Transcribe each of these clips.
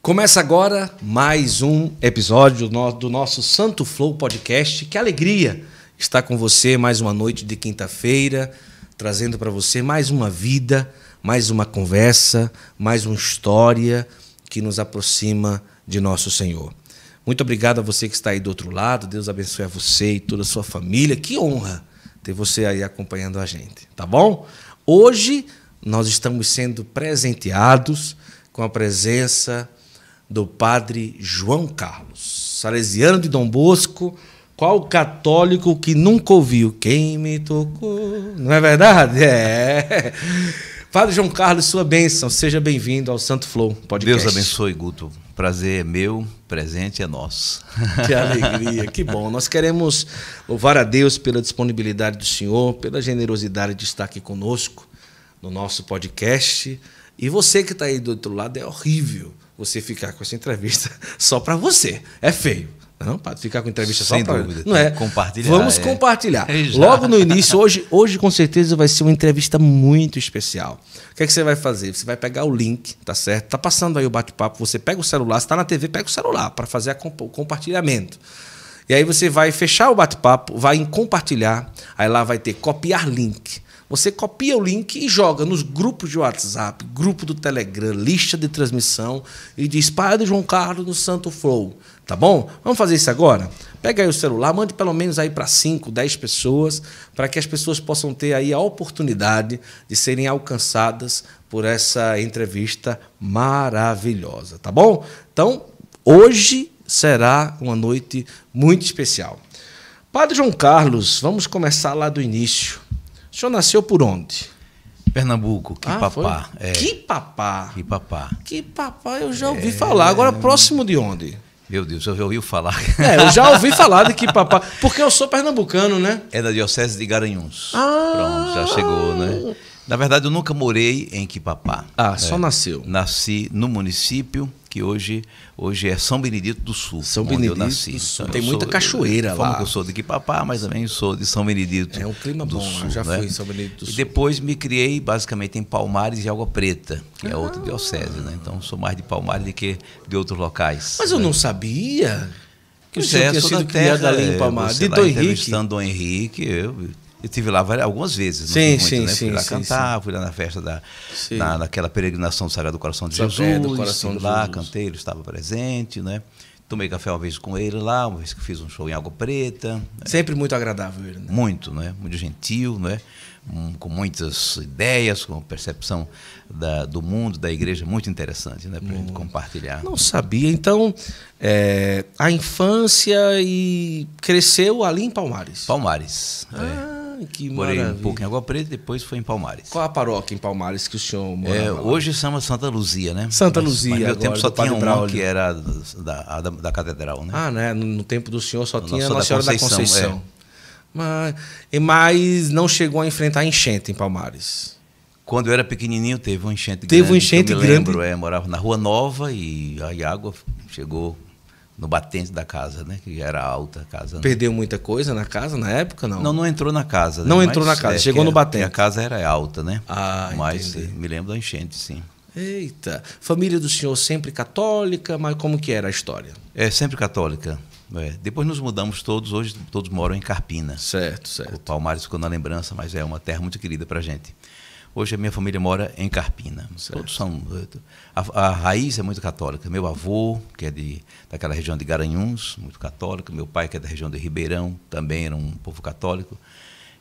Começa agora mais um episódio do nosso Santo Flow Podcast. Que alegria estar com você mais uma noite de quinta-feira, trazendo para você mais uma vida, mais uma conversa, mais uma história que nos aproxima de nosso Senhor. Muito obrigado a você que está aí do outro lado. Deus abençoe a você e toda a sua família. Que honra ter você aí acompanhando a gente, tá bom? Hoje nós estamos sendo presenteados com a presença do Padre João Carlos, salesiano de Dom Bosco. Qual católico que nunca ouviu quem me tocou? Não é verdade? É. Padre João Carlos, sua bênção. Seja bem-vindo ao Santo Flow Podcast. Deus abençoe, Guto prazer é meu, presente é nosso. Que alegria, que bom. Nós queremos louvar a Deus pela disponibilidade do Senhor, pela generosidade de estar aqui conosco no nosso podcast. E você que está aí do outro lado é horrível você ficar com essa entrevista só para você. É feio. Não, para ficar com entrevista Sem só pra... dúvida. Não é? Compartilhar. Vamos é. compartilhar. É, Logo no início, hoje, hoje com certeza vai ser uma entrevista muito especial. O que, é que você vai fazer? Você vai pegar o link, tá certo? Tá passando aí o bate-papo, você pega o celular, está na TV, pega o celular para fazer comp o compartilhamento. E aí você vai fechar o bate-papo, vai em compartilhar, aí lá vai ter copiar link. Você copia o link e joga nos grupos de WhatsApp, grupo do Telegram, lista de transmissão e diz: do João Carlos no Santo Flow. Tá bom? Vamos fazer isso agora? Pega aí o celular, mande pelo menos aí para 5, 10 pessoas, para que as pessoas possam ter aí a oportunidade de serem alcançadas por essa entrevista maravilhosa, tá bom? Então, hoje será uma noite muito especial. Padre João Carlos, vamos começar lá do início. O senhor nasceu por onde? Pernambuco, que ah, papá. É. Que papá. Que papá. Que papá, eu já ouvi é, falar. Agora, próximo de onde? Meu Deus, eu já ouviu falar. É, eu já ouvi falar de que papá. Porque eu sou pernambucano, né? É da Diocese de Garanhuns. Ah, Pronto, já chegou, né? Na verdade, eu nunca morei em Quipapá. Ah, só é. nasceu? Nasci no município que hoje, hoje é São Benedito do Sul, São onde Benedito eu nasci. Do Sul. Então, Tem muita sou, cachoeira eu, lá. Que eu sou de Quipapá, mas também sou de São Benedito. É um clima do bom, Sul, já né? fui em São Benedito do Sul. E depois me criei basicamente em Palmares e Água Preta, que é ah. é outra diocese, né? Então sou mais de Palmares do que de outros locais. Mas né? eu não sabia. Que o senhor é, tinha sido criado ali em é, Palmares. De Dom Henrique. Dom Henrique, eu eu tive lá várias, algumas vezes. Sim, muito, sim, né? sim. Fui lá sim, cantar, sim. fui lá na festa da, na, naquela peregrinação do Sagrado Coração de Sagrado Jesus. Do coração de lá, Jesus. cantei, ele estava presente, né? Tomei café uma vez com ele lá, uma vez que fiz um show em Água Preta. Né? Sempre muito agradável ele, né? Muito, né? Muito gentil, né? Um, com muitas ideias, com percepção da, do mundo, da igreja, muito interessante, né? Para gente compartilhar. Não sabia. Então, é, a infância e cresceu ali em Palmares. Palmares. É. Ah. É que Morei maravilha. um pouco em Água Preta e depois foi em Palmares. Qual a paróquia em Palmares que o senhor morava? É, hoje chama Santa Luzia, né? Santa Luzia. Mas no meu agora, tempo só tinha uma que era da, da, da, catedral, né? Ah, né? No tempo do senhor só tinha Nossa Senhora da Conceição. Da Conceição. É. Mas, mas não chegou a enfrentar enchente em Palmares. Quando eu era pequenininho, teve um enchente teve grande. Teve um enchente grande. lembro, é, morava na Rua Nova e a água chegou no batente da casa, né? Que era alta a casa. Né? Perdeu muita coisa na casa na época, não? Não, não entrou na casa. Né? Não Mas entrou na casa, é, chegou no batente. A casa era alta, né? Ah, Mas entendi. me lembro da enchente, sim. Eita. Família do senhor sempre católica, mas como que era a história? É sempre católica. É. Depois nos mudamos todos, hoje todos moram em Carpina. Certo, certo. O Palmares ficou na lembrança, mas é uma terra muito querida pra gente. Hoje a minha família mora em Carpina. Certo. Todos são. A, a, raiz é muito católica. Meu avô, que é de, daquela região de Garanhuns, muito católico. Meu pai, que é da região de Ribeirão, também era um povo católico.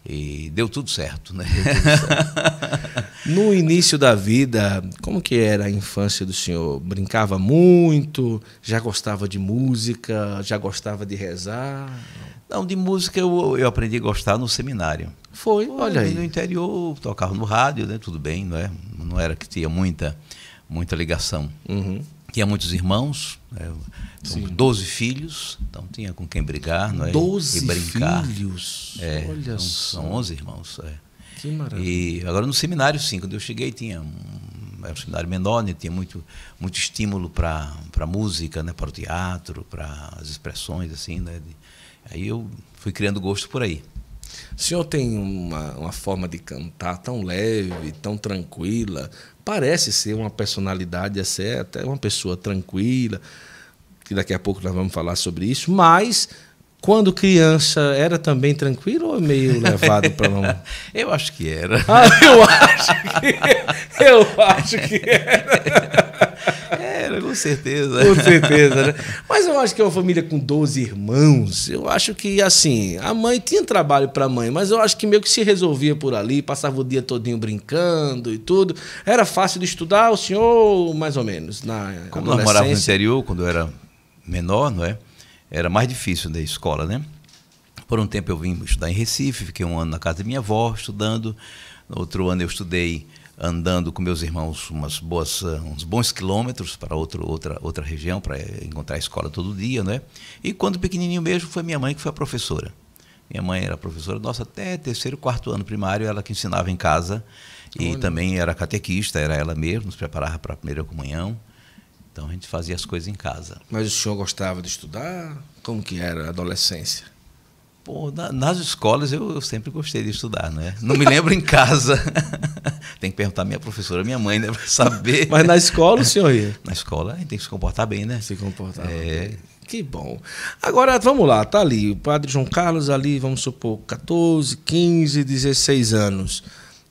E deu tudo certo, né? Tudo certo. no início da vida, como que era a infância do senhor? Brincava muito? Já gostava de música? Já gostava de rezar? Não, de música eu, eu aprendi a gostar no seminário. Foi, olha aí. No interior, tocava no rádio, né? Tudo bem, não é? Não era que tinha muita, muita ligação. Uhum. Tinha muitos irmãos, né? Então, 12 filhos, então tinha com quem brigar, não é? 12 e brincar. filhos? É, olha então, São 11 irmãos, é. Que maravilha. E agora no seminário, sim, quando eu cheguei tinha um, era um seminário menor, né? tinha muito, muito estímulo para a música, né? para o teatro, para as expressões, assim, né? De, Aí eu fui criando gosto por aí. O senhor tem uma, uma forma de cantar tão leve, tão tranquila. Parece ser uma personalidade, é até uma pessoa tranquila, que daqui a pouco nós vamos falar sobre isso, mas quando criança era também tranquilo ou é meio levado para não. eu acho que era. Ah, eu acho que eu acho que era. Era, com certeza. Com certeza, né? Mas eu acho que é uma família com 12 irmãos. Eu acho que, assim, a mãe tinha trabalho para a mãe, mas eu acho que meio que se resolvia por ali, passava o dia todinho brincando e tudo. Era fácil de estudar, o senhor, mais ou menos, na Como nós morávamos no interior, quando eu era menor, não é? Era mais difícil da escola, né? Por um tempo eu vim estudar em Recife, fiquei um ano na casa da minha avó estudando. No outro ano eu estudei andando com meus irmãos umas boas, ah, uns bons quilômetros para outra outra, outra região, para eh, encontrar a escola todo dia, né? E quando pequenininho mesmo, foi minha mãe que foi a professora. Minha mãe era professora nossa até terceiro, quarto ano primário, ela que ensinava em casa. E Olha. também era catequista, era ela mesma, nos preparava para a primeira comunhão. Então a gente fazia as coisas em casa. Mas o senhor gostava de estudar? Como que era a adolescência? Pô, na, nas escolas eu, eu, sempre gostei de estudar, né? Não me lembro em casa. tem que perguntar à minha professora, minha mãe, né? Pra saber. Mas na escola o senhor ia? Na escola a gente tem que se comportar bem, né? Se comportar é... bem. Que bom. Agora, vamos lá, tá ali. O padre João Carlos ali, vamos supor, 14, 15, 16 anos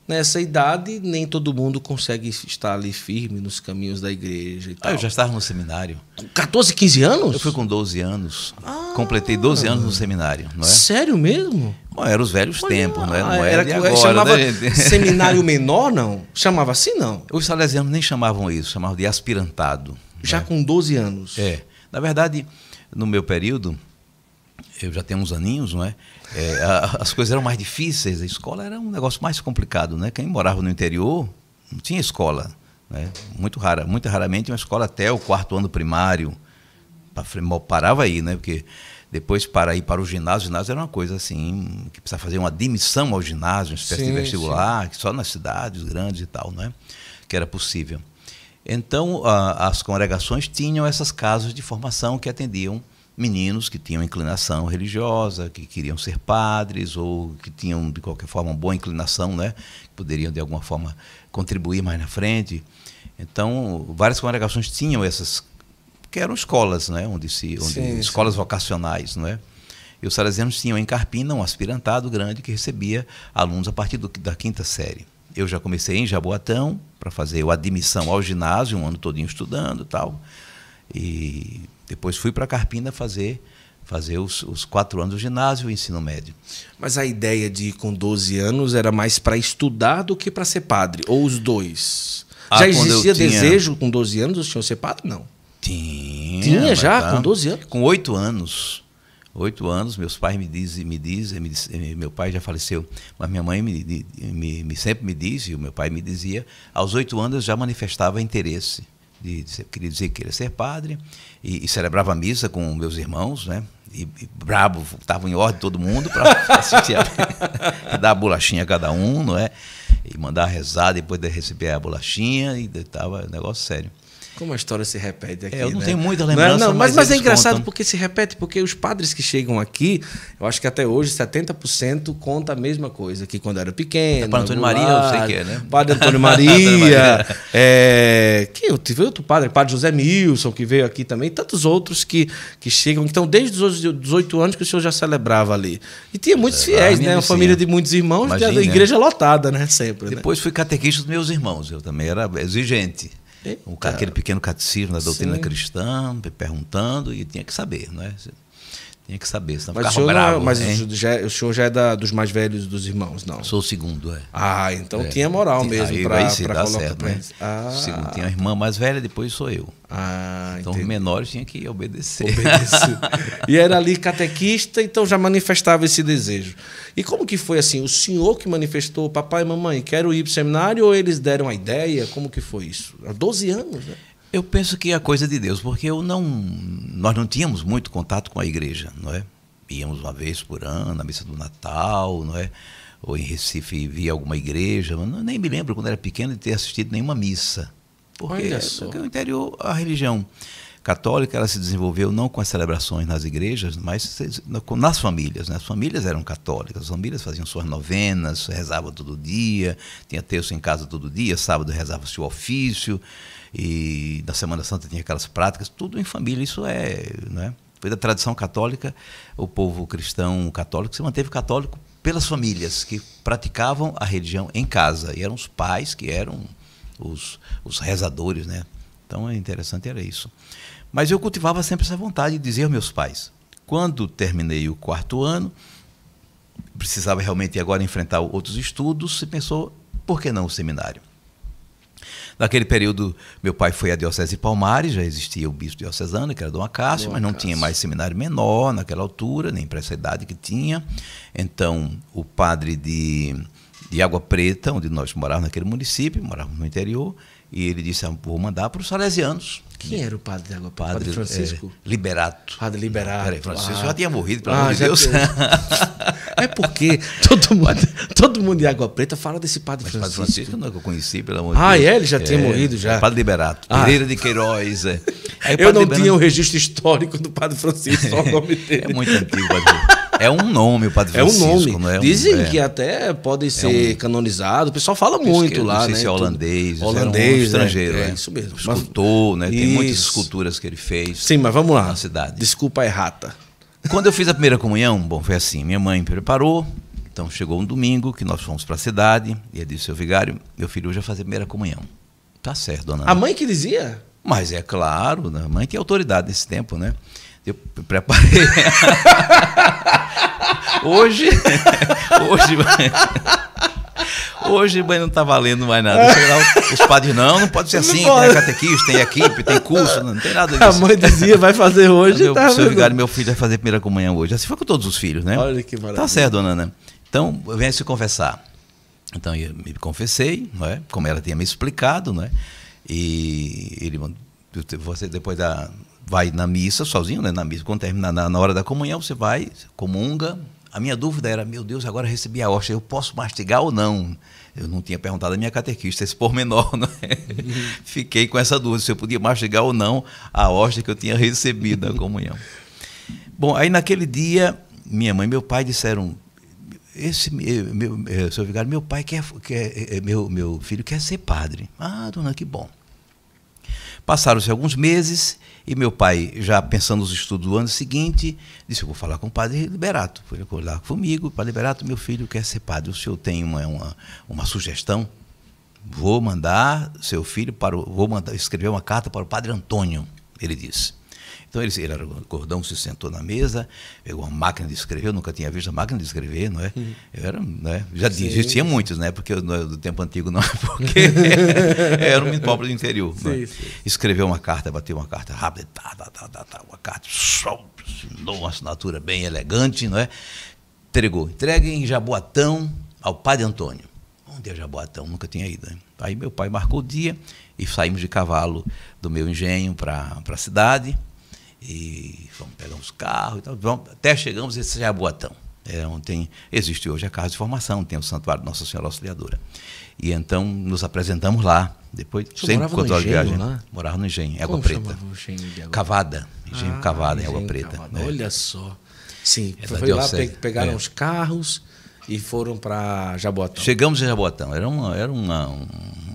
nessa idade, nem todo mundo consegue estar ali firme nos caminhos da igreja e tal. Ah, eu já estava no seminário. 14, 15 anos? Eu fui com 12 anos. Ah, completei 12 anos no seminário, não é? Sério mesmo? Bom, eram os velhos Olha, tempos, não é? Não ah, é era, era agora, chamava né? seminário menor, não? Chamava assim, não? Os salesianos nem chamavam isso, chamavam de aspirantado. Já é? com 12 anos? É. Na verdade, no meu período, eu já tenho uns aninhos, não é? é a, as coisas eram mais difíceis, a escola era um negócio mais complicado, né? Quem morava no interior não tinha escola, né? Muito rara, muito raramente uma escola até o quarto ano primário parava aí, né? Porque depois para ir para o ginásio, o ginásio era uma coisa assim, que precisava fazer uma admissão ao ginásio, uma espécie sim, de vestibular, sim. que só nas cidades grandes e tal, né? Que era possível. Então, a, as congregações tinham essas casas de formação que atendiam meninos que tinham inclinação religiosa, que queriam ser padres ou que tinham de qualquer forma uma boa inclinação, né? Poderiam de alguma forma contribuir mais na frente. Então, várias congregações tinham essas que eram escolas, né, onde se onde sim, escolas sim. vocacionais, não é? E os salesianos tinham em Carpina um aspirantado grande que recebia alunos a partir do, da quinta série. Eu já comecei em Jaboatão para fazer a admissão ao ginásio, um ano todinho estudando, tal. E depois fui para Carpina fazer fazer os, os, quatro anos do ginásio e ensino médio. Mas a ideia de ir com 12 anos era mais para estudar do que para ser padre, ou os dois? Ah, já existia tinha... desejo com 12 anos de senhor ser padre? Não. Tinha. Tinha já, tá. com 12 anos? Com oito anos. Oito anos, meus pais me dizem, me dizem, me dizem, eh, meu pai já faleceu, mas minha mãe me, me, me sempre me diz, e o meu pai me dizia, aos oito anos eu já manifestava interesse de, de, queria dizer que queria ser padre, e, e, celebrava a missa com meus irmãos, né? E, e brabo, estava em ordem todo mundo para assistir, a, dar a bolachinha a cada um, não é? E mandar rezar depois de receber a bolachinha, e estava um negócio sério. Como a história se repete é, aqui. É, eu não né? tenho muita é? lembrança. Não, não mas, mas, mas é engraçado contam. porque se repete, porque os padres que chegam aqui, eu acho que até hoje 70% conta a mesma coisa que quando era pequeno. É, padre Antônio Maria, eu sei que é, né? Padre Antônio Maria. é, que eu tive outro padre, padre José Milson, que veio aqui também, tantos outros que, que chegam. Então, desde os 18 anos que o senhor já celebrava ali. E tinha muitos fiéis, né? Uma família de muitos irmãos, Imagina, a né? igreja né? lotada, né? Sempre. Né? Depois né? fui catequista dos meus irmãos, eu também era exigente. Eita. aquele é. pequeno catecismo na doutrina Sim. cristã, perguntando, e tinha que saber, não é? Tinha que saber, senão mas ficava o é bravo. Não, mas hein? já, é, o senhor já é da, dos mais velhos dos irmãos, não? Sou o segundo, é. Ah, então é. tinha moral mesmo para colocar certo, pra né? ah. Segundo, tinha a irmã mais velha, depois sou eu. Ah, então entendi. os menores tinham que obedecer. obedecer. e era ali catequista, então já manifestava esse desejo. E como que foi assim? O senhor que manifestou, papai e mamãe, quero ir para o seminário ou eles deram a ideia? Como que foi isso? Há 12 anos, né? Eu penso que é a coisa de Deus, porque eu não, nós não tínhamos muito contato com a igreja, não é? Íamos uma vez por ano na missa do Natal, não é? Ou em Recife via alguma igreja, mas nem me lembro quando era pequeno de ter assistido nenhuma missa, porque, porque é o interior a religião católica ela se desenvolveu não com as celebrações nas igrejas, mas nas famílias. Né? As famílias eram católicas, as famílias faziam suas novenas, rezavam todo dia, tinha terço em casa todo dia, sábado rezava-se o ofício e na Semana Santa tinha aquelas práticas, tudo em família, isso é, né? Foi da tradição católica, o povo cristão católico se manteve católico pelas famílias que praticavam a religião em casa, e eram os pais que eram os, os rezadores, né? Então é interessante era isso. Mas eu cultivava sempre essa vontade de dizer aos meus pais. Quando terminei o quarto ano, precisava realmente agora enfrentar outros estudos, se pensou, por que não o seminário? Naquele período, meu pai foi à Diocese de Palmares, já existia o bispo diocesano, que era Dom Acácio, Dom mas não Acácio. tinha mais seminário menor naquela altura, nem para essa idade que tinha. Então, o padre de, de Água Preta, onde nós morávamos naquele município, morávamos no interior, e ele disse: ah, vou mandar para os salesianos. Quem era o padre da Padre, padre é, Francisco? É, Liberato. Padre Liberato. Peraí, Francisco ah, já tinha morrido, pelo ah, amor de Deus. é porque todo mundo, todo mundo de Água Preta fala desse padre Mas Francisco. Padre Francisco não é que eu conheci, pelo amor de ah, Deus. Ah, é? Ele já é, tinha morrido é já. Padre Liberato. Ah. Pereira de Queiroz. É. eu não Liberato... tinha o registro histórico do padre Francisco, só o nome é dele. É muito antigo, padre. É um nome o Padre Francisco, é um nome. É um, Dizem é. que até podem ser é um... canonizados. O pessoal fala muito lá, não sei né? Se é holandês, é holandês, um né? estrangeiro, é né? é, isso mesmo. Escultor, mas... né? Tem isso. muitas esculturas que ele fez. Sim, mas vamos lá. Na cidade. Desculpa a errata. Quando eu fiz a primeira comunhão, bom, foi assim, minha mãe preparou, então chegou um domingo que nós fomos para a cidade e ele disse, seu vigário, meu filho hoje vai fazer a primeira comunhão. Tá certo, dona. A mãe que dizia? Mas é claro, né? a mãe tem é autoridade nesse tempo, né? Eu preparei. hoje. Hoje. Hoje mas não tá valendo mais nada. Lá, os padres, não, não pode ser assim, não tem catequista, tem equipe, tem curso, não, não tem nada disso. A mãe dizia, vai fazer hoje. Meu, tá seu vigário, meu filho vai fazer primeira comunhão hoje. Assim foi com todos os filhos, né? Olha que maravilha. Tá certo, dona Ana. Então, venha se confessar. Então, eu me confessei, não é? como ela tinha me explicado, né? E ele mandou, você depois da, vai na missa sozinho, né? Na missa, quando termina na, na hora da comunhão, você vai, comunga. A minha dúvida era, meu Deus, agora recebi a hóstia, eu posso mastigar ou não? Eu não tinha perguntado à minha catequista esse pormenor, não é? Fiquei com essa dúvida, se eu podia mastigar ou não a hóstia que eu tinha recebido na comunhão. Bom, aí naquele dia, minha mãe e meu pai disseram, esse eh, meu, meu eh, seu vigário, meu pai quer, quer eh, meu, meu filho quer ser padre. Ah, dona, que bom. Passaram-se alguns meses e meu pai, já pensando nos estudos do ano seguinte, disse: Eu vou falar com o padre Liberato. Foi lá comigo, padre Liberato, meu filho quer ser padre. O senhor tem uma, uma, uma sugestão? Vou mandar seu filho para o, Vou mandar, escrever uma carta para o padre Antônio, ele disse. Então ele, ele era gordão, se sentou na mesa, pegou uma máquina de escrever, eu nunca tinha visto a máquina de escrever, não é? Eu era, né? Já Sim. existia muitos, né? Porque do tempo antigo não, porque era um pobre do interior. É? Sim, Escreveu uma carta, bateu uma carta rápida, tá, tá, tá, tá, tá, uma carta, assinou uma assinatura bem elegante, não é? Entregou, entregue em Jaboatão ao padre Antônio. Onde é Jaboatão? Nunca tinha ido. Né? Aí meu pai marcou o dia e saímos de cavalo do meu engenho para a cidade. E vamos pegar uns carros e tal. até chegamos em esse Jaboatão. É, ontem existe hoje a Casa de Formação, tem o Santuário Nossa Senhora Auxiliadora. E então nos apresentamos lá. Depois, sempre quanto horas de viagem. Morava no Engenho, Água Como Preta. Engenho Cavada. Engenho ah, Cavada, engenho em Água Preta. Né? Olha só. Sim, é foi lá, pe pegaram é. os carros e foram para Jaboatão. Chegamos em Jaboatão. Era uma, era uma,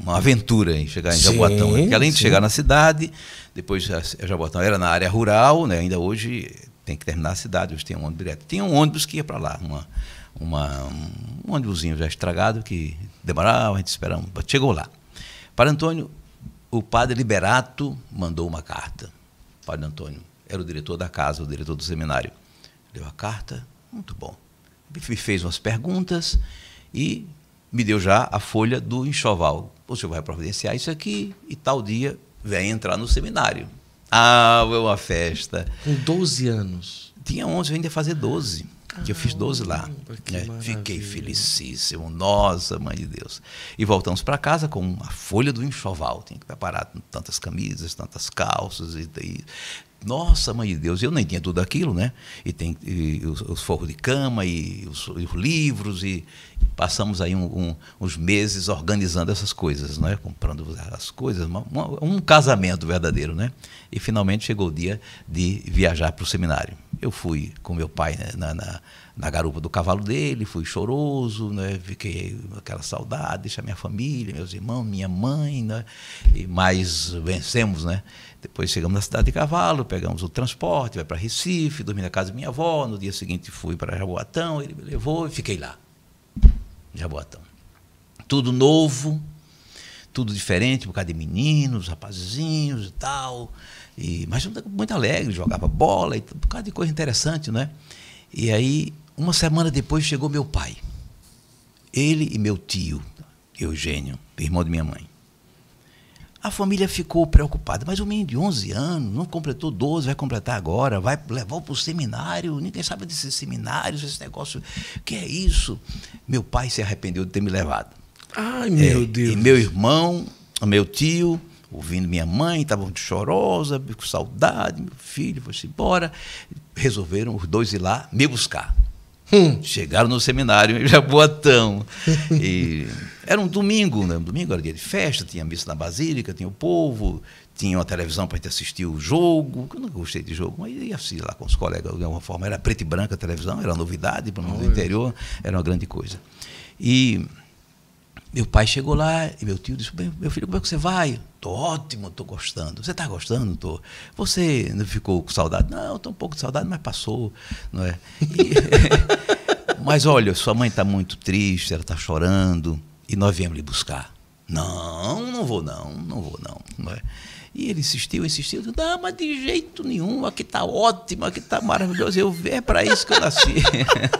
uma aventura em chegar em sim, Jaboatão. Porque além sim. de chegar na cidade, depois já Jabotão era na área rural, né? ainda hoje tem que terminar a cidade, hoje tem um ônibus direto. Tinha um ônibus que ia para lá, uma, uma, um ônibusinho já estragado que demorava, a gente esperava. Chegou lá. Para Antônio, o padre Liberato mandou uma carta. O padre Antônio era o diretor da casa, o diretor do seminário. Deu a carta, muito bom. Me fez umas perguntas e me deu já a folha do enxoval. O senhor vai providenciar isso aqui e tal dia vem entrar no seminário. Ah, foi uma festa. Com 12 anos? Tinha 11, eu ainda ia fazer 12. Ah, eu fiz 12 lá. Né? Fiquei felicíssimo. Nossa, mãe de Deus. E voltamos para casa com a folha do enxoval. Tinha que estar tá parado tantas camisas, tantas calças. E, e nossa, mãe de Deus, eu nem tinha tudo aquilo, né? E tem e os, os forros de cama e os, e os livros e passamos aí um, um, uns meses organizando essas coisas, né? Comprando as coisas, um, um casamento verdadeiro, né? E finalmente chegou o dia de viajar para o seminário. Eu fui com meu pai né? na, na, na, garupa do cavalo dele, fui choroso, né? Fiquei aquela saudade, deixar minha família, meus irmãos, minha mãe, né? E mais vencemos, né? Depois chegamos na cidade de Cavalo, pegamos o transporte, vai para Recife, dormi na casa da minha avó. No dia seguinte fui para Jaboatão, ele me levou e fiquei lá. Jaboatão. Tudo novo, tudo diferente, por causa de meninos, rapazinhos e tal. E, mas muito alegre, jogava bola, e, por causa de coisa interessante, né? E aí, uma semana depois, chegou meu pai. Ele e meu tio, Eugênio, irmão de minha mãe. A família ficou preocupada, mas o menino de 11 anos, não completou 12, vai completar agora, vai levar para o seminário, ninguém sabe desses seminários, esse negócio, que é isso? Meu pai se arrependeu de ter me levado. Ai, meu é, Deus. E meu irmão, meu tio, ouvindo minha mãe, estavam chorosa, com saudade, meu filho foi-se embora, resolveram os dois ir lá me buscar. Hum. Chegaram no seminário já Jaboatão. e era um domingo, né? Um domingo era dia de festa, tinha missa na Basílica, tinha o povo, tinha uma televisão para a gente assistir o jogo. que Eu não gostei de jogo, mas ia assistir lá com os colegas de alguma forma. Era preta e branca a televisão, era novidade, para o interior era uma grande coisa. E meu pai chegou lá e meu tio disse: Meu filho, como é que você vai? Tô ótimo, tô gostando. Você está gostando? Tô. Você não ficou com saudade? Não, estou um pouco de saudade, mas passou, não é? E, mas olha, sua mãe está muito triste, ela está chorando e nós viemos lhe buscar. Não, não vou não, não vou não. não é? E ele insistiu, insistiu, não, mas de jeito nenhum, aqui está ótimo, aqui está maravilhoso. Eu é para isso que eu nasci.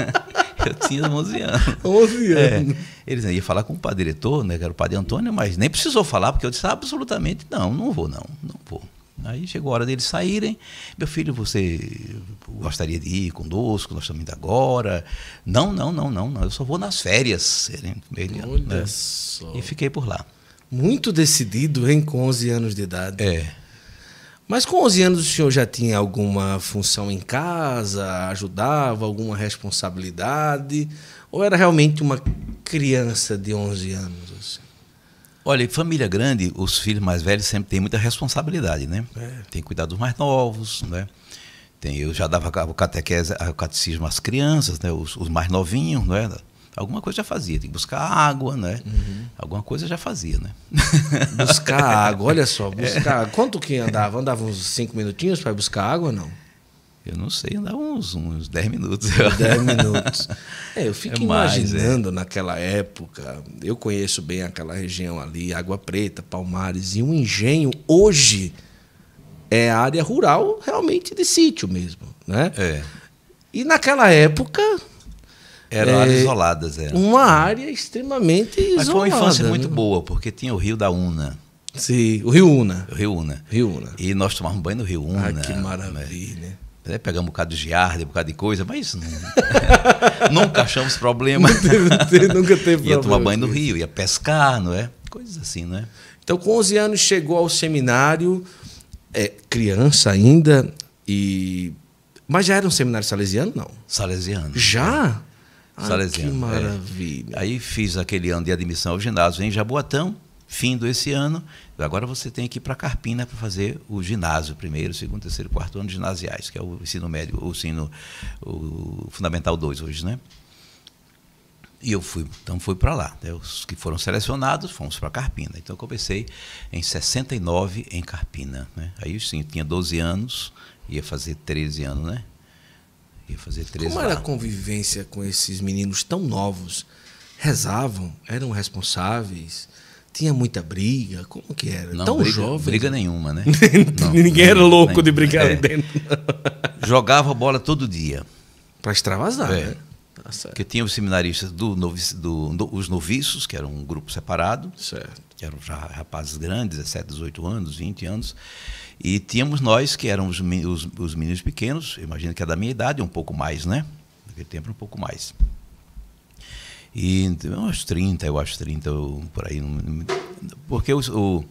eu tinha 11 anos. 11 é. anos. É, ia falar com o padre diretor, né, que era o padre Antônio, mas nem precisou falar, porque eu disse absolutamente não, não vou não, não vou. Aí chegou a hora deles saírem. Meu filho, você gostaria de ir conosco? Nós estamos indo agora. Não, não, não, não, não. Eu só vou nas férias. Ele, Olha né? só. E fiquei por lá. Muito decidido, hein? Com 11 anos de idade. É. Mas com 11 anos o senhor já tinha alguma função em casa? Ajudava? Alguma responsabilidade? Ou era realmente uma criança de 11 anos? Assim? Olha, família grande, os filhos mais velhos sempre têm muita responsabilidade, né? É. Tem que cuidar dos mais novos, né? Tem, eu já dava o catequese, o catecismo às crianças, né? Os, os mais novinhos, né? Alguma coisa já fazia, tem que buscar água, né? Uhum. Alguma coisa já fazia, né? Buscar água, olha só, buscar. É. Quanto que andava? Andava uns cinco minutinhos para buscar água, não? Eu não sei, andava uns, uns 10 minutos. 10 minutos. É, eu fico é imaginando mais, é. naquela época, eu conheço bem aquela região ali, Água Preta, Palmares, e um engenho hoje é área rural realmente de sítio mesmo, né? É. E naquela época... Eram é, áreas isoladas, era. É. Uma área extremamente Mas isolada. Mas foi uma infância né? muito boa, porque tinha o Rio da Una, Sim, o Rio Una. O Rio Una. Rio Una. E nós tomávamos banho no Rio ah, Una. Ah, que maravilha. Né? Né, pegamos um bocado de giardia, um bocado de coisa, mas não, nunca achamos problema. nunca teve ia problema. Ia tomar banho no rio, ia pescar, não é? Coisas assim, não é? Então, com 11 anos, chegou ao seminário, é, criança ainda, e... mas já era um seminário salesiano, não? Salesiano. Já? É. Ah, salesiano. que é. maravilha. É. Aí fiz aquele ano de admissão ao ginásio em Jaboatão, fim do esse ano, Agora você tem que ir para Carpina para fazer o ginásio, primeiro, segundo, terceiro, quarto ano ginasiais, que é o ensino médio, o ensino o fundamental 2 hoje, né? E eu fui, então fui para lá. Né? Os que foram selecionados, fomos para Carpina. Então eu comecei em 69 em Carpina, né? Aí sim, tinha 12 anos, ia fazer 13 anos, né? Ia fazer 13 Como lá. era a convivência com esses meninos tão novos? Rezavam, eram responsáveis, tinha muita briga? Como que era? Não, Tão briga, jovem. Briga nenhuma, né? não, Ninguém era louco nenhuma. de brigar é. dentro. Jogava bola todo dia. Para extravasar, é. né? Ah, Porque tinha os seminaristas do, noviço, do os noviços, que era um grupo separado. Certo. Que eram rapazes grandes, 17, 18 anos, 20 anos. E tínhamos nós, que eram os, os, os meninos pequenos, imagino que é da minha idade, um pouco mais, né? Naquele tempo, um pouco mais. E uns 30, eu acho 30, ou por aí. Porque o, o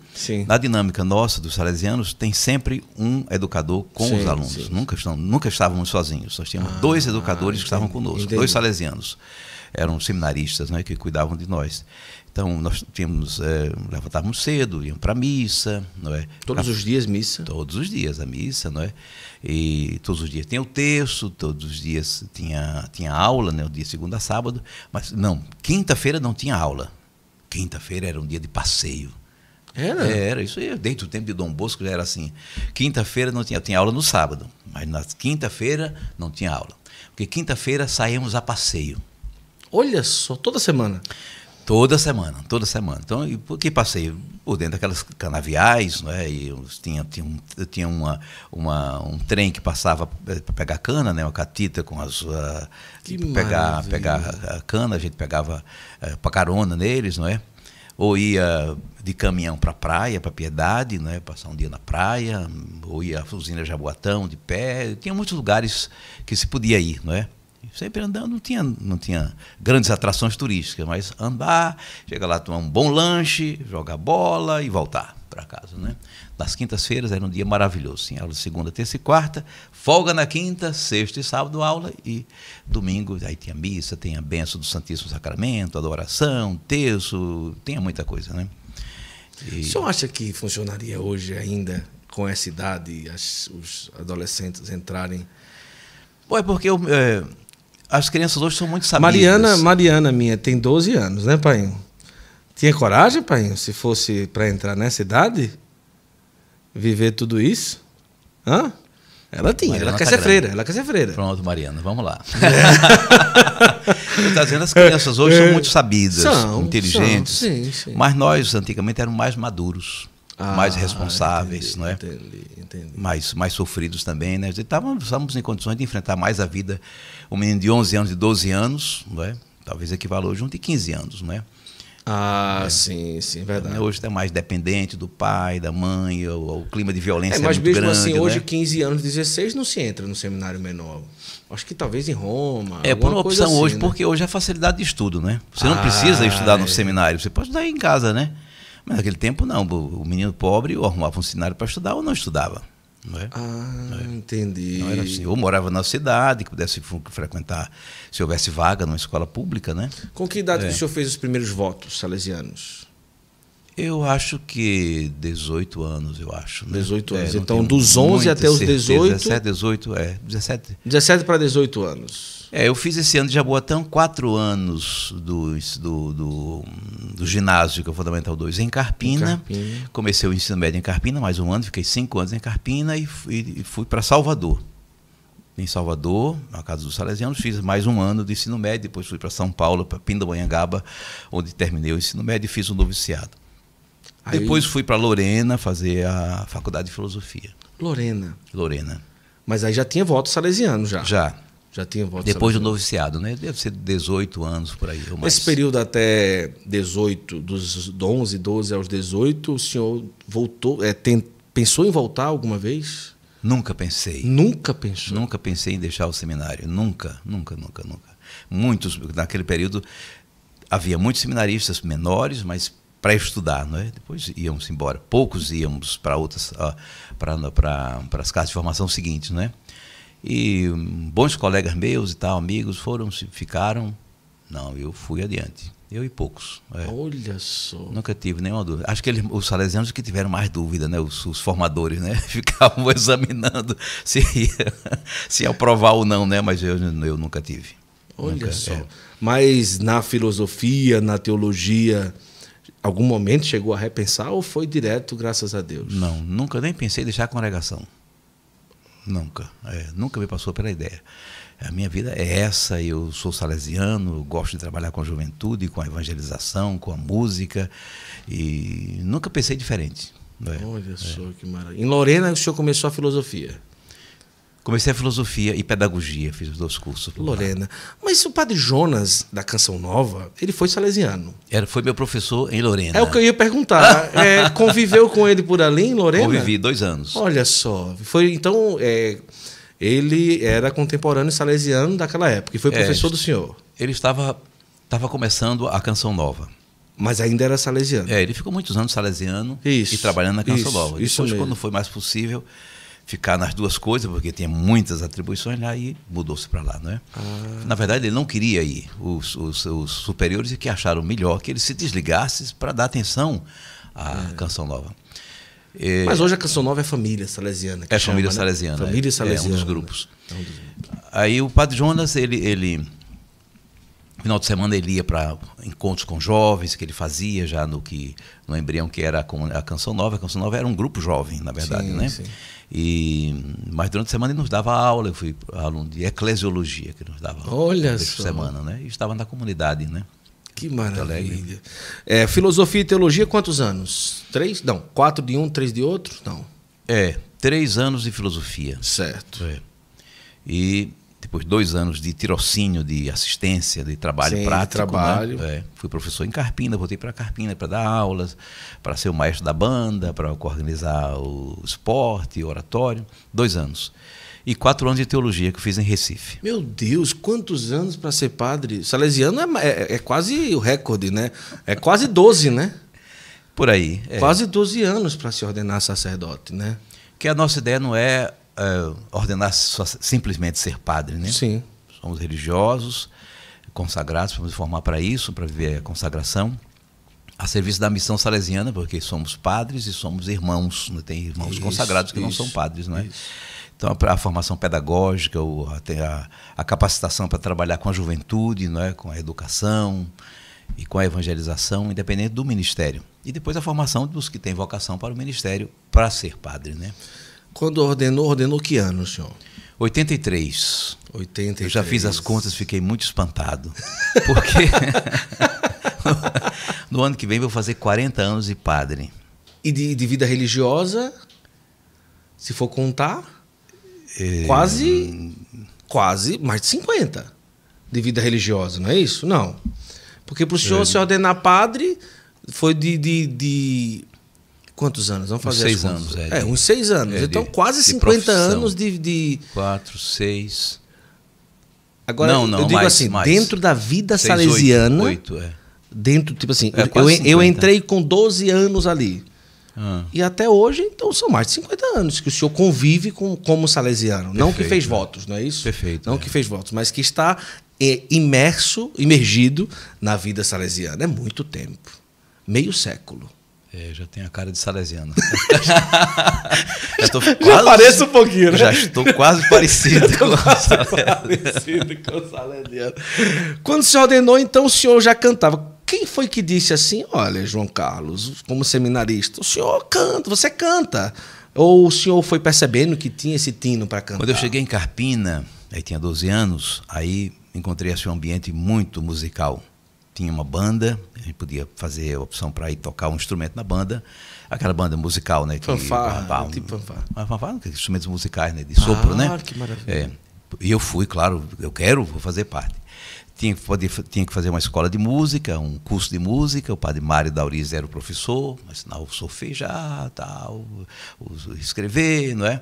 na dinâmica nossa, dos salesianos, tem sempre um educador com sim, os alunos. Nunca, estão, nunca estávamos sozinhos. Nós tínhamos ah, dois educadores ah, que estavam conosco, entendi. dois salesianos. Eram seminaristas né, que cuidavam de nós. Então nós tínhamos, é, levantávamos cedo, iam para a missa, não é? Todos os dias missa? Todos os dias a missa, não é? E todos os dias tinha o texto, todos os dias tinha, tinha aula, né? O dia segunda a sábado, mas não, quinta-feira não tinha aula. Quinta-feira era um dia de passeio. Era? É, era, isso aí, desde o tempo de Dom Bosco já era assim. Quinta-feira não tinha, tinha aula no sábado, mas na quinta-feira não tinha aula. Porque quinta-feira saímos a passeio. Olha só, toda semana? Toda semana, toda semana. Então, e que passei por dentro daquelas canaviais, né? E eu tinha, tinha, um, tinha uma, uma, um trem que passava eh, para pegar cana, né? Uma catita com as. Uh, pegar, pegar a cana, a gente pegava uh, eh, para carona neles, não é? Ou ia de caminhão para a praia, para Piedade, né? passar um dia na praia, ou ia à usina Jaboatão de pé. Tinha muitos lugares que se podia ir, não é? Sempre andando, não tinha, não tinha grandes atrações turísticas, mas andar, chegar lá, tomar um bom lanche, jogar bola e voltar para casa. Né? Nas quintas-feiras era um dia maravilhoso, sim, aula segunda, terça e quarta, folga na quinta, sexta e sábado aula e domingo aí tinha missa, tinha a benção do Santíssimo Sacramento, adoração, terço, tinha muita coisa, né? E... O senhor acha que funcionaria hoje ainda, com essa idade, as, os adolescentes entrarem? Pô, é porque eu, é, as crianças hoje são muito sabidas. Mariana, Mariana minha, tem 12 anos, né, pai? Tinha coragem, pai, se fosse para entrar nessa idade? Viver tudo isso? Hã? Ela tinha, Mariana ela tá quer tá ser grande. freira, ela quer ser freira. Pronto, Mariana, vamos lá. É. Está dizendo as crianças hoje são é. muito sabidas, são, inteligentes, são, sim, sim. mas nós antigamente eram mais maduros. Ah, mais responsáveis, entendi, não é? Entendi, entendi. Mais, mais sofridos também, né? Estávamos, estávamos em condições de enfrentar mais a vida. Um menino de 11 anos, de 12 anos, não é? Talvez equivalor de um de 15 anos, não é? Ah, é. sim, sim, né, verdade. Hoje está mais dependente do pai, da mãe, o, o clima de violência é, é mas é muito mesmo grande, assim, né? hoje 15 anos, 16 não se entra no seminário menor. Acho que talvez em Roma. É por uma opção assim, hoje, né? porque hoje é facilidade de estudo, né? Você não ah, precisa estudar é. no seminário, você pode estudar em casa, né? Mas naquele tempo não, o menino pobre ou arrumava um cenário para estudar ou não estudava. Não é? Ah, não é? entendi. Não era assim. Ou morava na cidade, que pudesse frequentar, se houvesse vaga numa escola pública, né? Com que idade é. o senhor fez os primeiros votos salesianos? Eu acho que 18 anos, eu acho. Né? 18 anos. É, então, dos 11 até os 18. 17, 18, é. 17. 17 para 18 anos. É, eu fiz esse ano de Jaboatão quatro anos do, do, do, do ginásio, que é o Fundamental 2, em Carpina. em Carpina. Comecei o ensino médio em Carpina, mais um ano, fiquei cinco anos em Carpina e fui, fui para Salvador. Em Salvador, na casa dos Salesianos, fiz mais um ano de ensino médio, depois fui para São Paulo, para Pindamonhangaba, onde terminei o ensino médio e fiz o um noviciado. Aí... Depois fui para Lorena fazer a faculdade de filosofia. Lorena. Lorena. Mas aí já tinha voto salesiano já. Já. Já tinha voto Depois do noviciado, né? Deve ser 18 anos por aí. mais. Nesse período até 18, dos 11, 12 aos 18, o senhor voltou, é, tem, pensou em voltar alguma vez? Nunca pensei. Nunca pensou? Nunca pensei em deixar o seminário. Nunca, nunca, nunca, nunca. Muitos, naquele período, havia muitos seminaristas menores, mas para estudar, não é? Depois íamos embora. Poucos íamos para outras, ah, para as casas de formação seguintes, não é? E hum, bons colegas meus e tal, amigos, foram, ficaram. Não, eu fui adiante. Eu e poucos. É. Olha só. Nunca tive nenhuma dúvida. Acho que eles, os salesianos que tiveram mais dúvida, né? Os, os formadores, né? Ficavam examinando se ia, se ia aprovar ou não, né? Mas eu, eu nunca tive. Olha nunca, só. É. Mas na filosofia, na teologia, algum momento chegou a repensar ou foi direto, graças a Deus? Não, nunca nem pensei em deixar a congregação. Nunca. É, nunca me passou pela ideia. A minha vida é essa, eu sou salesiano, gosto de trabalhar com a juventude, com a evangelização, com a música, e nunca pensei diferente. Né? Olha é. só é. que maravilha. Em Lorena, o senhor começou a filosofia? Comecei a filosofia e pedagogia, fiz os dois cursos. Lorena, mas o padre Jonas, da Canção Nova, ele foi salesiano. Era, foi meu professor em Lorena. É o que eu ia perguntar. é, conviveu com ele por ali em Lorena? Convivi dois anos. Olha só. Foi então. É, ele era contemporâneo salesiano daquela época e foi é, professor é, do senhor. Ele estava, estava começando a Canção Nova. Mas ainda era salesiano. É, ele ficou muitos anos salesiano isso, e trabalhando na Canção isso, Nova. Depois, isso quando foi mais possível ficar nas duas coisas, porque tinha muitas atribuições lá e mudou-se para lá. Né? Ah. Na verdade, ele não queria ir. Os, os, os superiores é que acharam melhor que ele se desligasse para dar atenção à é. canção nova. É, Mas hoje a canção nova é família salesiana. É chama, família né? salesiana. É. Família é, salesiana. Né? É um dos grupos. Né? Aí o Padre Jonas, ele, ele final de semana ele ia para encontros com jovens que ele fazia já no que no embrião que era a, canção nova a canção nova era um grupo jovem na verdade sim, né sim. E, mas durante a semana ele nos dava aula, eu fui aluno de eclesiologia que nos dava Olha só. semana, né? E estava na comunidade, né? Que maravilha. É, filosofia e teologia, quantos anos? Três? Não, quatro de um, três de outro? Não. É, três anos de filosofia. Certo. É. E depois dois anos de tirocínio, de assistência, de trabalho Sim, prático. Né? trabalho. Né? É, fui professor em Carpina, voltei para Carpina para dar aulas, para ser o maestro da banda, para organizar o esporte, o oratório. Dois anos. E quatro anos de teologia que eu fiz em Recife. Meu Deus, quantos anos para ser padre? Salesiano é, é, é quase o recorde, né? É quase 12, né? Por aí. É. Quase 12 anos para se ordenar sacerdote, né? Que a nossa ideia não é uh, ordenar só, simplesmente ser padre, né? Sim. Somos religiosos, consagrados, vamos formar para isso, para viver a consagração, a serviço da missão salesiana, porque somos padres e somos irmãos, né? tem irmãos isso, consagrados que isso, não são padres, não é? Isso. Então, a formação pedagógica, a, a capacitação para trabalhar com a juventude, não é? com a educação e com a evangelização, independente do ministério. E depois a formação dos que têm vocação para o ministério para ser padre. Né? Quando ordenou, ordenou que ano, senhor? 83. 83. Eu já fiz as contas, fiquei muito espantado. Porque no ano que vem vou fazer 40 anos de padre. E de, de vida religiosa, se for contar, é... quase quase mais de 50 de vida religiosa, não é isso? Não. Porque para o senhor é... se ordenar padre foi de, de, de quantos anos? Vamos fazer uns seis anos. É, é, uns seis anos. É, então, quase 50 de anos de, de. Quatro, seis. Agora, não, não, eu digo mais, assim, mais. dentro da vida seis, salesiana. Oito, oito, é. Dentro, tipo assim, é, eu, eu, entrei com 12 anos ali. Ah. E até hoje, então, são mais de 50 anos que o senhor convive com, como salesiano. Perfeito, não que fez é. votos, não é isso? Perfeito. Não é. que fez votos, mas que está é, imerso, imergido na vida salesiana. É muito tempo meio século. É, já tenho a cara de salesiano. já, tô quase, já um pouquinho, né? Já estou quase parecido com o salesiano. Quando se ordenou, então o senhor já cantava. Quem foi que disse assim, olha, João Carlos, como seminarista, o senhor canta, você canta. Ou o senhor foi percebendo que tinha esse tino para cantar? Quando eu cheguei em Carpina, aí tinha 12 anos, aí encontrei esse assim, ambiente muito musical tinha uma banda, a gente podia fazer a opção para ir tocar um instrumento na banda, aquela banda musical, né? Que, fanfarra, tipo fanfarra. fanfarra, instrumentos musicais, né? De sopro, ah, né? que maravilha. É, e eu fui, claro, eu quero, vou fazer parte. Tinha que, poder, tinha que fazer uma escola de música, um curso de música, o padre Mário Dauriz era o professor, ensinava o solfejar, tal, o, escrever, não é?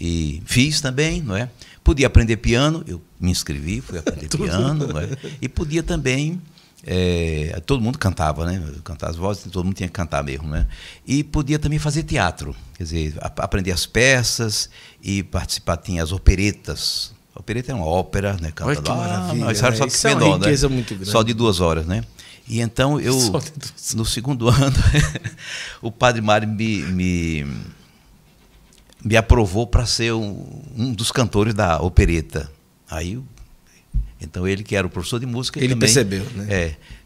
E fiz também, não é? Podia aprender piano, eu me inscrevi, fui aprender piano, não é? E podia também é, todo mundo cantava, né? Cantar as vozes, todo mundo tinha que cantar mesmo, né? E podia também fazer teatro, quer dizer, aprender as peças e participar, tinha as operetas. A opereta é uma ópera, né? Canta Olha que lá, né? mas era só de né? é menor, né? muito grande. Só de duas horas, né? E então eu, no segundo ano, o padre Mário me, me, me aprovou para ser um, um dos cantores da opereta. Aí então ele que era o professor de música ele também, percebeu, né?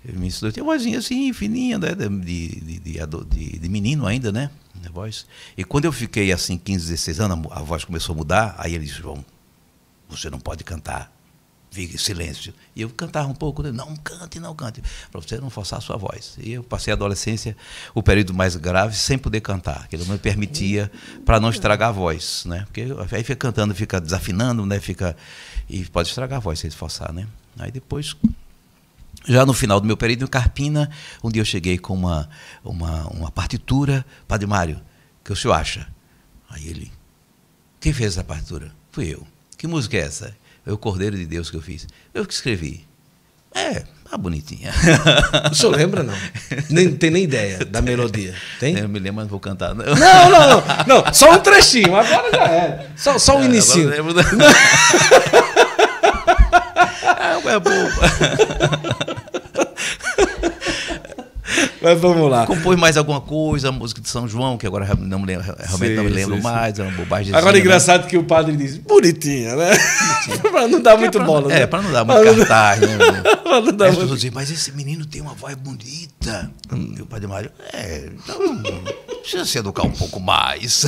É, me ensinou. Tinha vozinha assim fininha, né? de, de, de, de, menino ainda, né? A voz. E quando eu fiquei assim 15, 16 anos, a, voz começou a mudar. Aí ele disse, João, você não pode cantar. Fique em silêncio. E eu cantava um pouco, né, não cante, não cante, para você não forçar a sua voz. E eu passei a adolescência, o período mais grave, sem poder cantar, que ele não me permitia, para não estragar a voz, né? Porque aí fica cantando, fica desafinando, né? Fica. E pode estragar a voz se forçar, né? Aí depois, já no final do meu período em Carpina, um dia eu cheguei com uma, uma, uma partitura. Padre Mário, o que o senhor acha? Aí ele, quem fez essa partitura? Fui eu. Que música é essa? É o Cordeiro de Deus que eu fiz. Eu que escrevi. É, tá bonitinha. O senhor lembra, não? Nem, tem nem ideia da melodia. Tem? Eu me lembro, mas não vou cantar, não. Não, não, não. só um trechinho. Agora já é. Só, só um é, início. Não lembro, não. Né? é boba. Mas vamos lá. Compôs mais alguma coisa, a música de São João, que agora não lembro, realmente sim, não me lembro sim, mais, sim. é uma bobagem. Agora é assim, né? engraçado né? que o padre diz, bonitinha, né? pra não dar é muito bola. Né? É, pra não dar muito cartaz, né? pra não dar muito... mas esse menino tem uma voz bonita. Hum. E o padre Mário, é, então precisa se educar um pouco mais.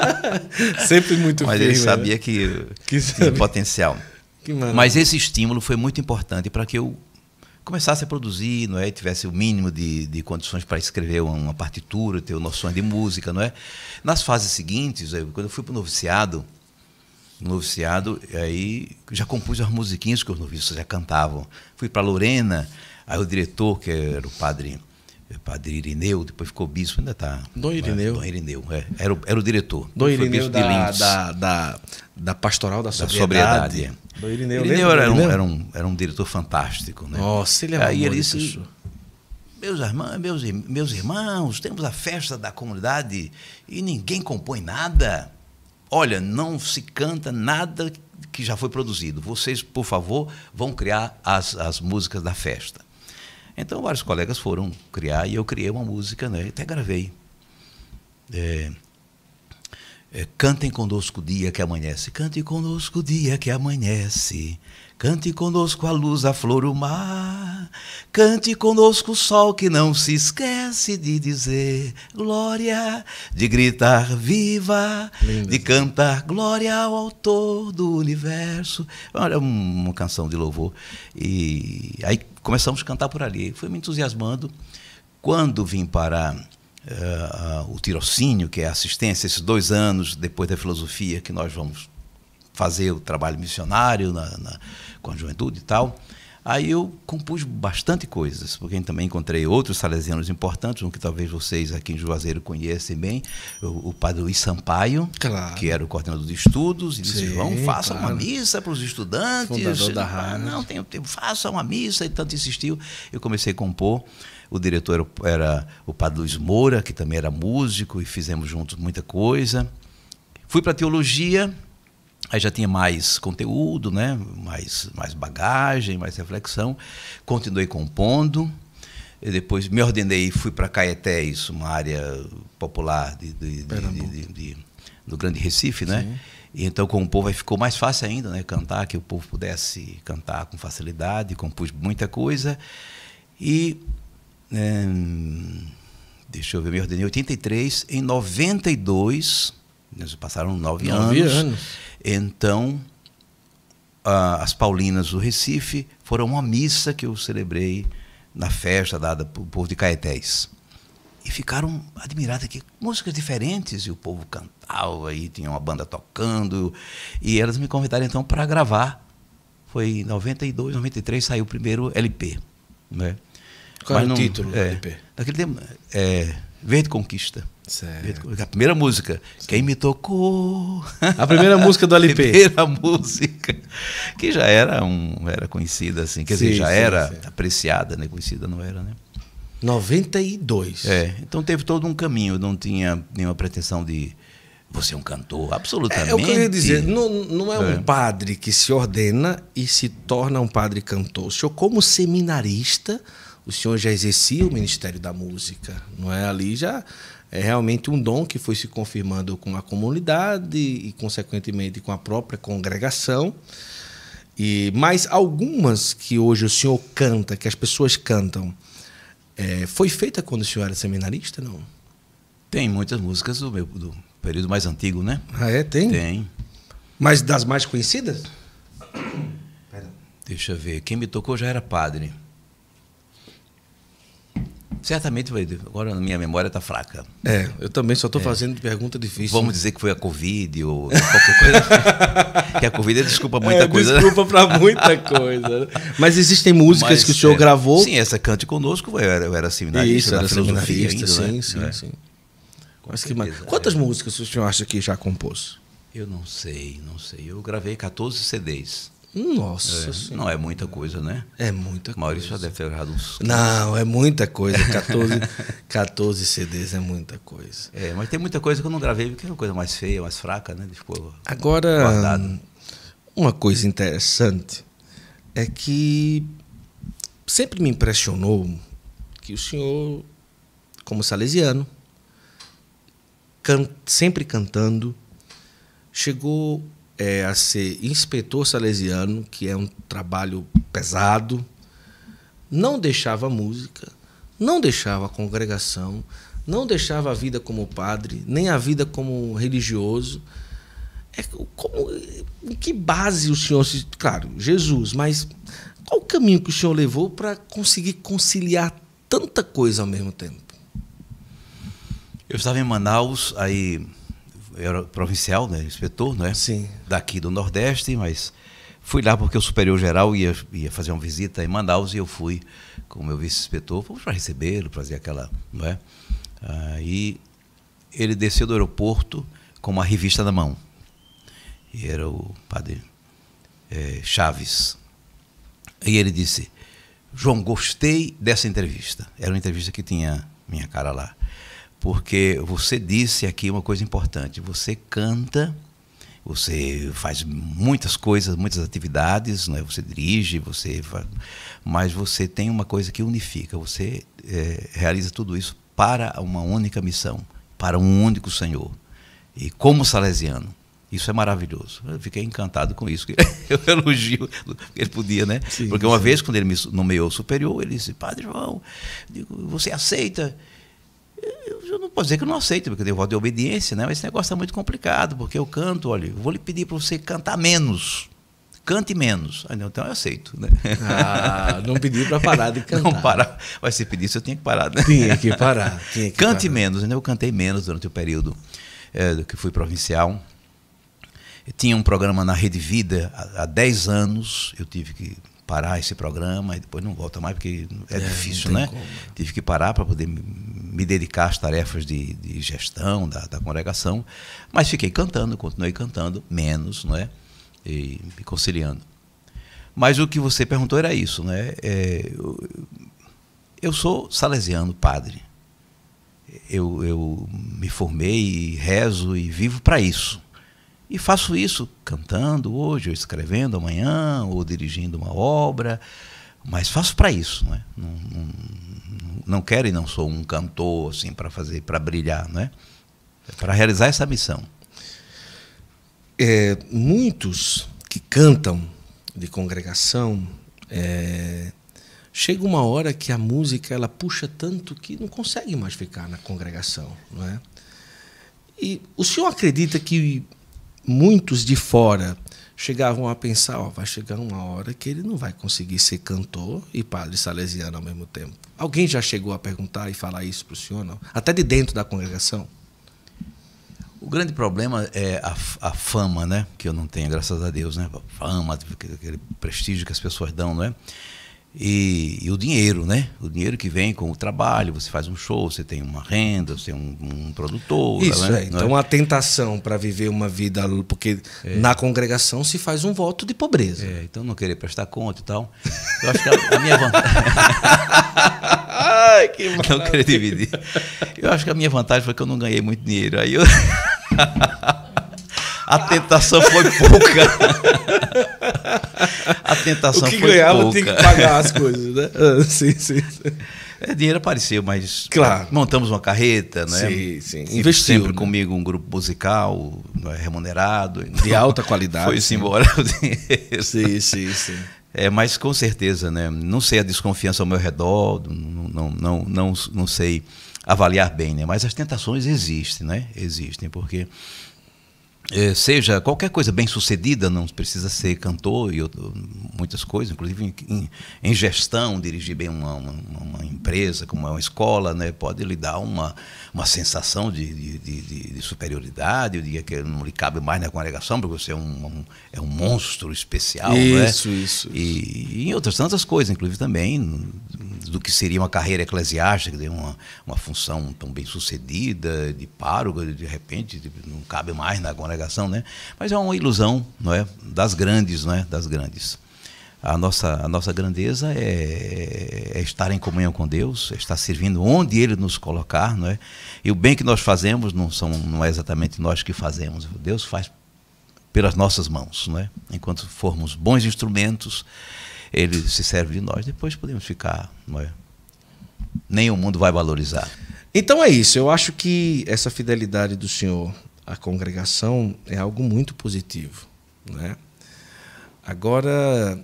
Sempre muito Mas firme, ele né? sabia né? que, que tinha potencial. Mas esse estímulo foi muito importante para que eu começasse a produzir, não é? Tivesse o mínimo de, de condições para escrever uma, uma, partitura, ter noções de música, não é? Nas fases seguintes, eu, quando eu fui para o noviciado, noviciado, aí já compus as musiquinhas que os noviços já cantavam. Fui para Lorena, aí o diretor, que era o padre, padre Irineu, depois ficou bispo, ainda está. Dom Irineu. Dom Irineu, é, era, o, era o diretor. Dom Irineu da, da, da, da, pastoral da sobriedade. Da sobriedade. Do Irineu, Irineu, era, um, era, um, era um diretor fantástico. Né? Nossa, ele é Aí ele disse, meus irmãos, meus, meus irmãos, temos a festa da comunidade e ninguém compõe nada. Olha, não se canta nada que já foi produzido. Vocês, por favor, vão criar as, as músicas da festa. Então, vários colegas foram criar e eu criei uma música, né? até gravei. É, é, cantem conosco o dia que amanhece, cante conosco o dia que amanhece, cante conosco a luz, a flor, o mar, cante conosco o sol que não se esquece de dizer glória, de gritar viva, Lindo. de cantar glória ao autor do universo. Olha, uma canção de louvor. E aí começamos a cantar por ali. Foi me entusiasmando. Quando vim para uh, o tirocínio, que é a assistência, esses dois anos depois da filosofia que nós vamos fazer o trabalho missionário na, na, com a juventude e tal. Aí eu compus bastante coisas, porque também encontrei outros salesianos importantes, um que talvez vocês aqui em Juazeiro conhecem bem, o, o padre Luiz Sampaio, claro. que era o coordenador de estudos, e disse, João vão, claro. uma missa para os estudantes. Fundador da ah, Rádio. Não, tenho tempo faça uma missa, e tanto insistiu. Eu comecei a compor. O diretor era o padre Luiz Moura, que também era músico, e fizemos juntos muita coisa. Fui para teologia, aí já tinha mais conteúdo, né? mais, mais bagagem, mais reflexão. Continuei compondo. depois me ordenei e fui para isso uma área popular de, de, de, do Grande Recife, né? E então, com o povo, aí ficou mais fácil ainda né, cantar, que o povo pudesse cantar com facilidade, compus muita coisa. E Hum, deixa eu ver, me ordenei em 83, em 92, passaram nove, nove anos, anos. Então, a, as Paulinas do Recife foram uma missa que eu celebrei na festa dada para o povo de Caetés. E ficaram admirados que músicas diferentes, e o povo cantava, e tinha uma banda tocando. E elas me convidaram então para gravar. Foi em 92, 93 saiu o primeiro LP. Né? Qual mas era o título é, do LP? Naquele tempo, é, Verde Conquista. Certo. A primeira música, Quem Me Tocou. A primeira música do LP. A primeira música, que já era, um, era conhecida, assim, quer sim, dizer, já sim, era sim. apreciada, né? conhecida não era, né? 92. É, então teve todo um caminho, não tinha nenhuma pretensão de você é um cantor, é, é absolutamente. É, eu queria dizer, não, não é, é, um padre que se ordena e se torna um padre cantor. O senhor, como seminarista, o senhor já exercia o ministério da música, não é? Ali já é realmente um dom que foi se confirmando com a comunidade e, consequentemente, com a própria congregação. E mais algumas que hoje o senhor canta, que as pessoas cantam, é, foi feita quando o senhor era seminarista, não? Tem muitas músicas do, meu, do período mais antigo, né? Ah, é? Tem? Tem. Mas das mais conhecidas? Deixa eu ver. Quem me tocou já era padre. Certamente, agora minha memória está fraca. É, eu também só estou é. fazendo pergunta difícil. Vamos dizer que foi a Covid ou qualquer coisa. que a Covid é desculpa é, muita é, coisa. Desculpa para muita coisa. Né? Mas existem músicas Mas, que o senhor é, gravou. Sim, essa Cante Conosco, eu era, eu era seminarista Isso, era filosofia ainda, sim, né? sim, sim. É. Mas que Quantas músicas o senhor acha que já compôs? Eu não sei, não sei. Eu gravei 14 CDs. Nossa é, Não é muita coisa, né? É muita Maurício coisa. Maurício já deve ter errado uns. Não, é muita coisa. 14, 14 CDs é muita coisa. É, mas tem muita coisa que eu não gravei, porque é uma coisa mais feia, mais fraca, né? Ficou Agora, guardado. uma coisa interessante é que sempre me impressionou que o senhor, como salesiano, can sempre cantando, chegou é, a ser inspetor salesiano, que é um trabalho pesado, não deixava a música, não deixava a congregação, não deixava a vida como padre, nem a vida como religioso. É, como, em que base o senhor se. Claro, Jesus, mas qual o caminho que o senhor levou para conseguir conciliar tanta coisa ao mesmo tempo? Eu estava em Manaus, aí era provincial, né, inspetor, né? Sim. Daqui do Nordeste, mas fui lá porque o superior geral ia, ia fazer uma visita em Manaus e eu fui com o meu vice-inspetor, fomos para recebê-lo, fazer aquela, não é? Aí ele desceu do aeroporto com uma revista na mão. E era o padre é, Chaves. E ele disse: João, gostei dessa entrevista. Era uma entrevista que tinha minha cara lá porque você disse aqui uma coisa importante. Você canta, você faz muitas coisas, muitas atividades, né? você dirige, você faz... mas você tem uma coisa que unifica. Você é, realiza tudo isso para uma única missão, para um único Senhor. E como salesiano, isso é maravilhoso. Eu fiquei encantado com isso. Eu elogio, ele podia, né? Sim, Porque uma sim. vez, quando ele me nomeou superior, ele disse: Padre João, digo, você aceita? Eu, eu, não posso dizer que eu não aceito, porque eu voto de obediência, né? mas esse negócio é muito complicado, porque eu canto, olha, eu vou lhe pedir para você cantar menos. Cante menos. Ah, não, então eu aceito. Né? Ah, não pedi para parar de cantar. Não parar. Mas se pedisse, eu tinha que parar. Né? Tinha que parar. Tinha que Cante parar. menos. Né? Eu cantei menos durante o período é, que fui provincial. Eu tinha um programa na Rede Vida há, há 10 anos. Eu tive que parar esse programa e depois não volta mais porque é, é difícil, né? Como. Tive que parar para poder me, me dedicar às tarefas de, de gestão da, da, congregação, mas fiquei cantando, continuei cantando, menos, não é? E me conciliando. Mas o que você perguntou era isso, né? É, eu, eu, sou salesiano, padre. Eu, eu me formei, rezo e vivo para isso. E faço isso cantando hoje, ou escrevendo amanhã, ou dirigindo uma obra, mas faço para isso, não é? Não, não, não quero e não sou um cantor assim para fazer, para brilhar, né? É para realizar essa missão. É, muitos que cantam de congregação é, chega uma hora que a música ela puxa tanto que não consegue mais ficar na congregação, não é? E o senhor acredita que muitos de fora chegavam a pensar, ó, vai chegar uma hora que ele não vai conseguir ser cantor e padre salesiano ao mesmo tempo. Alguém já chegou a perguntar e falar isso para o senhor, não? Até de dentro da congregação? O grande problema é a, a, fama, né? Que eu não tenho, graças a Deus, né? A fama, aquele prestígio que as pessoas dão, não é? E, e, o dinheiro, né? O dinheiro que vem com o trabalho, você faz um show, você tem uma renda, você tem é um, um produtor. Né? Isso, né? é. Então é? a tentação para viver uma vida. Porque é. na congregação se faz um voto de pobreza. É, então não querer prestar conta e tal. Eu acho que a, a minha vantagem. Ai, que maravilha. Não querer dividir. Eu acho que a minha vantagem foi que eu não ganhei muito dinheiro. Aí eu. A tentação foi pouca. a tentação o que foi ganhava pouca. tem que pagar as coisas, né? sim, ah, sim. sim. É, dinheiro apareceu, mas claro. montamos uma carreta, né? Sim, sim. Investiu, sempre né? comigo um grupo musical né, remunerado. Então de alta qualidade. Foi-se embora o dinheiro. Sim, sim, sim. É, mas com certeza, né? Não sei a desconfiança ao meu redor, não, não, não, não, sei avaliar bem, né? Mas as tentações existem, né? Existem, porque é, seja qualquer coisa bem sucedida, não precisa ser cantor e outro, muitas coisas, inclusive em, em gestão, dirigir bem uma, uma, uma, empresa, como é uma escola, né, pode lhe dar uma, uma sensação de, de, de, de superioridade, eu diria que não lhe cabe mais na congregação, porque você é um, um é um monstro especial. É? Isso, isso. E, em outras tantas coisas, inclusive também do que seria uma carreira eclesiástica, de uma, uma função tão bem sucedida, de pároco, de repente não cabe mais na congregação indagação, né? Mas é uma ilusão, não é? Das grandes, não é? Das grandes. A nossa, a nossa grandeza é, é, estar em comunhão com Deus, é estar servindo onde Ele nos colocar, não é? E o bem que nós fazemos não, são, não é exatamente nós que fazemos, Deus faz pelas nossas mãos, não é? Enquanto formos bons instrumentos, Ele se serve de nós, depois podemos ficar, não é? Nem o mundo vai valorizar. Então é isso, eu acho que essa fidelidade do Senhor a congregação é algo muito positivo. Né? Agora,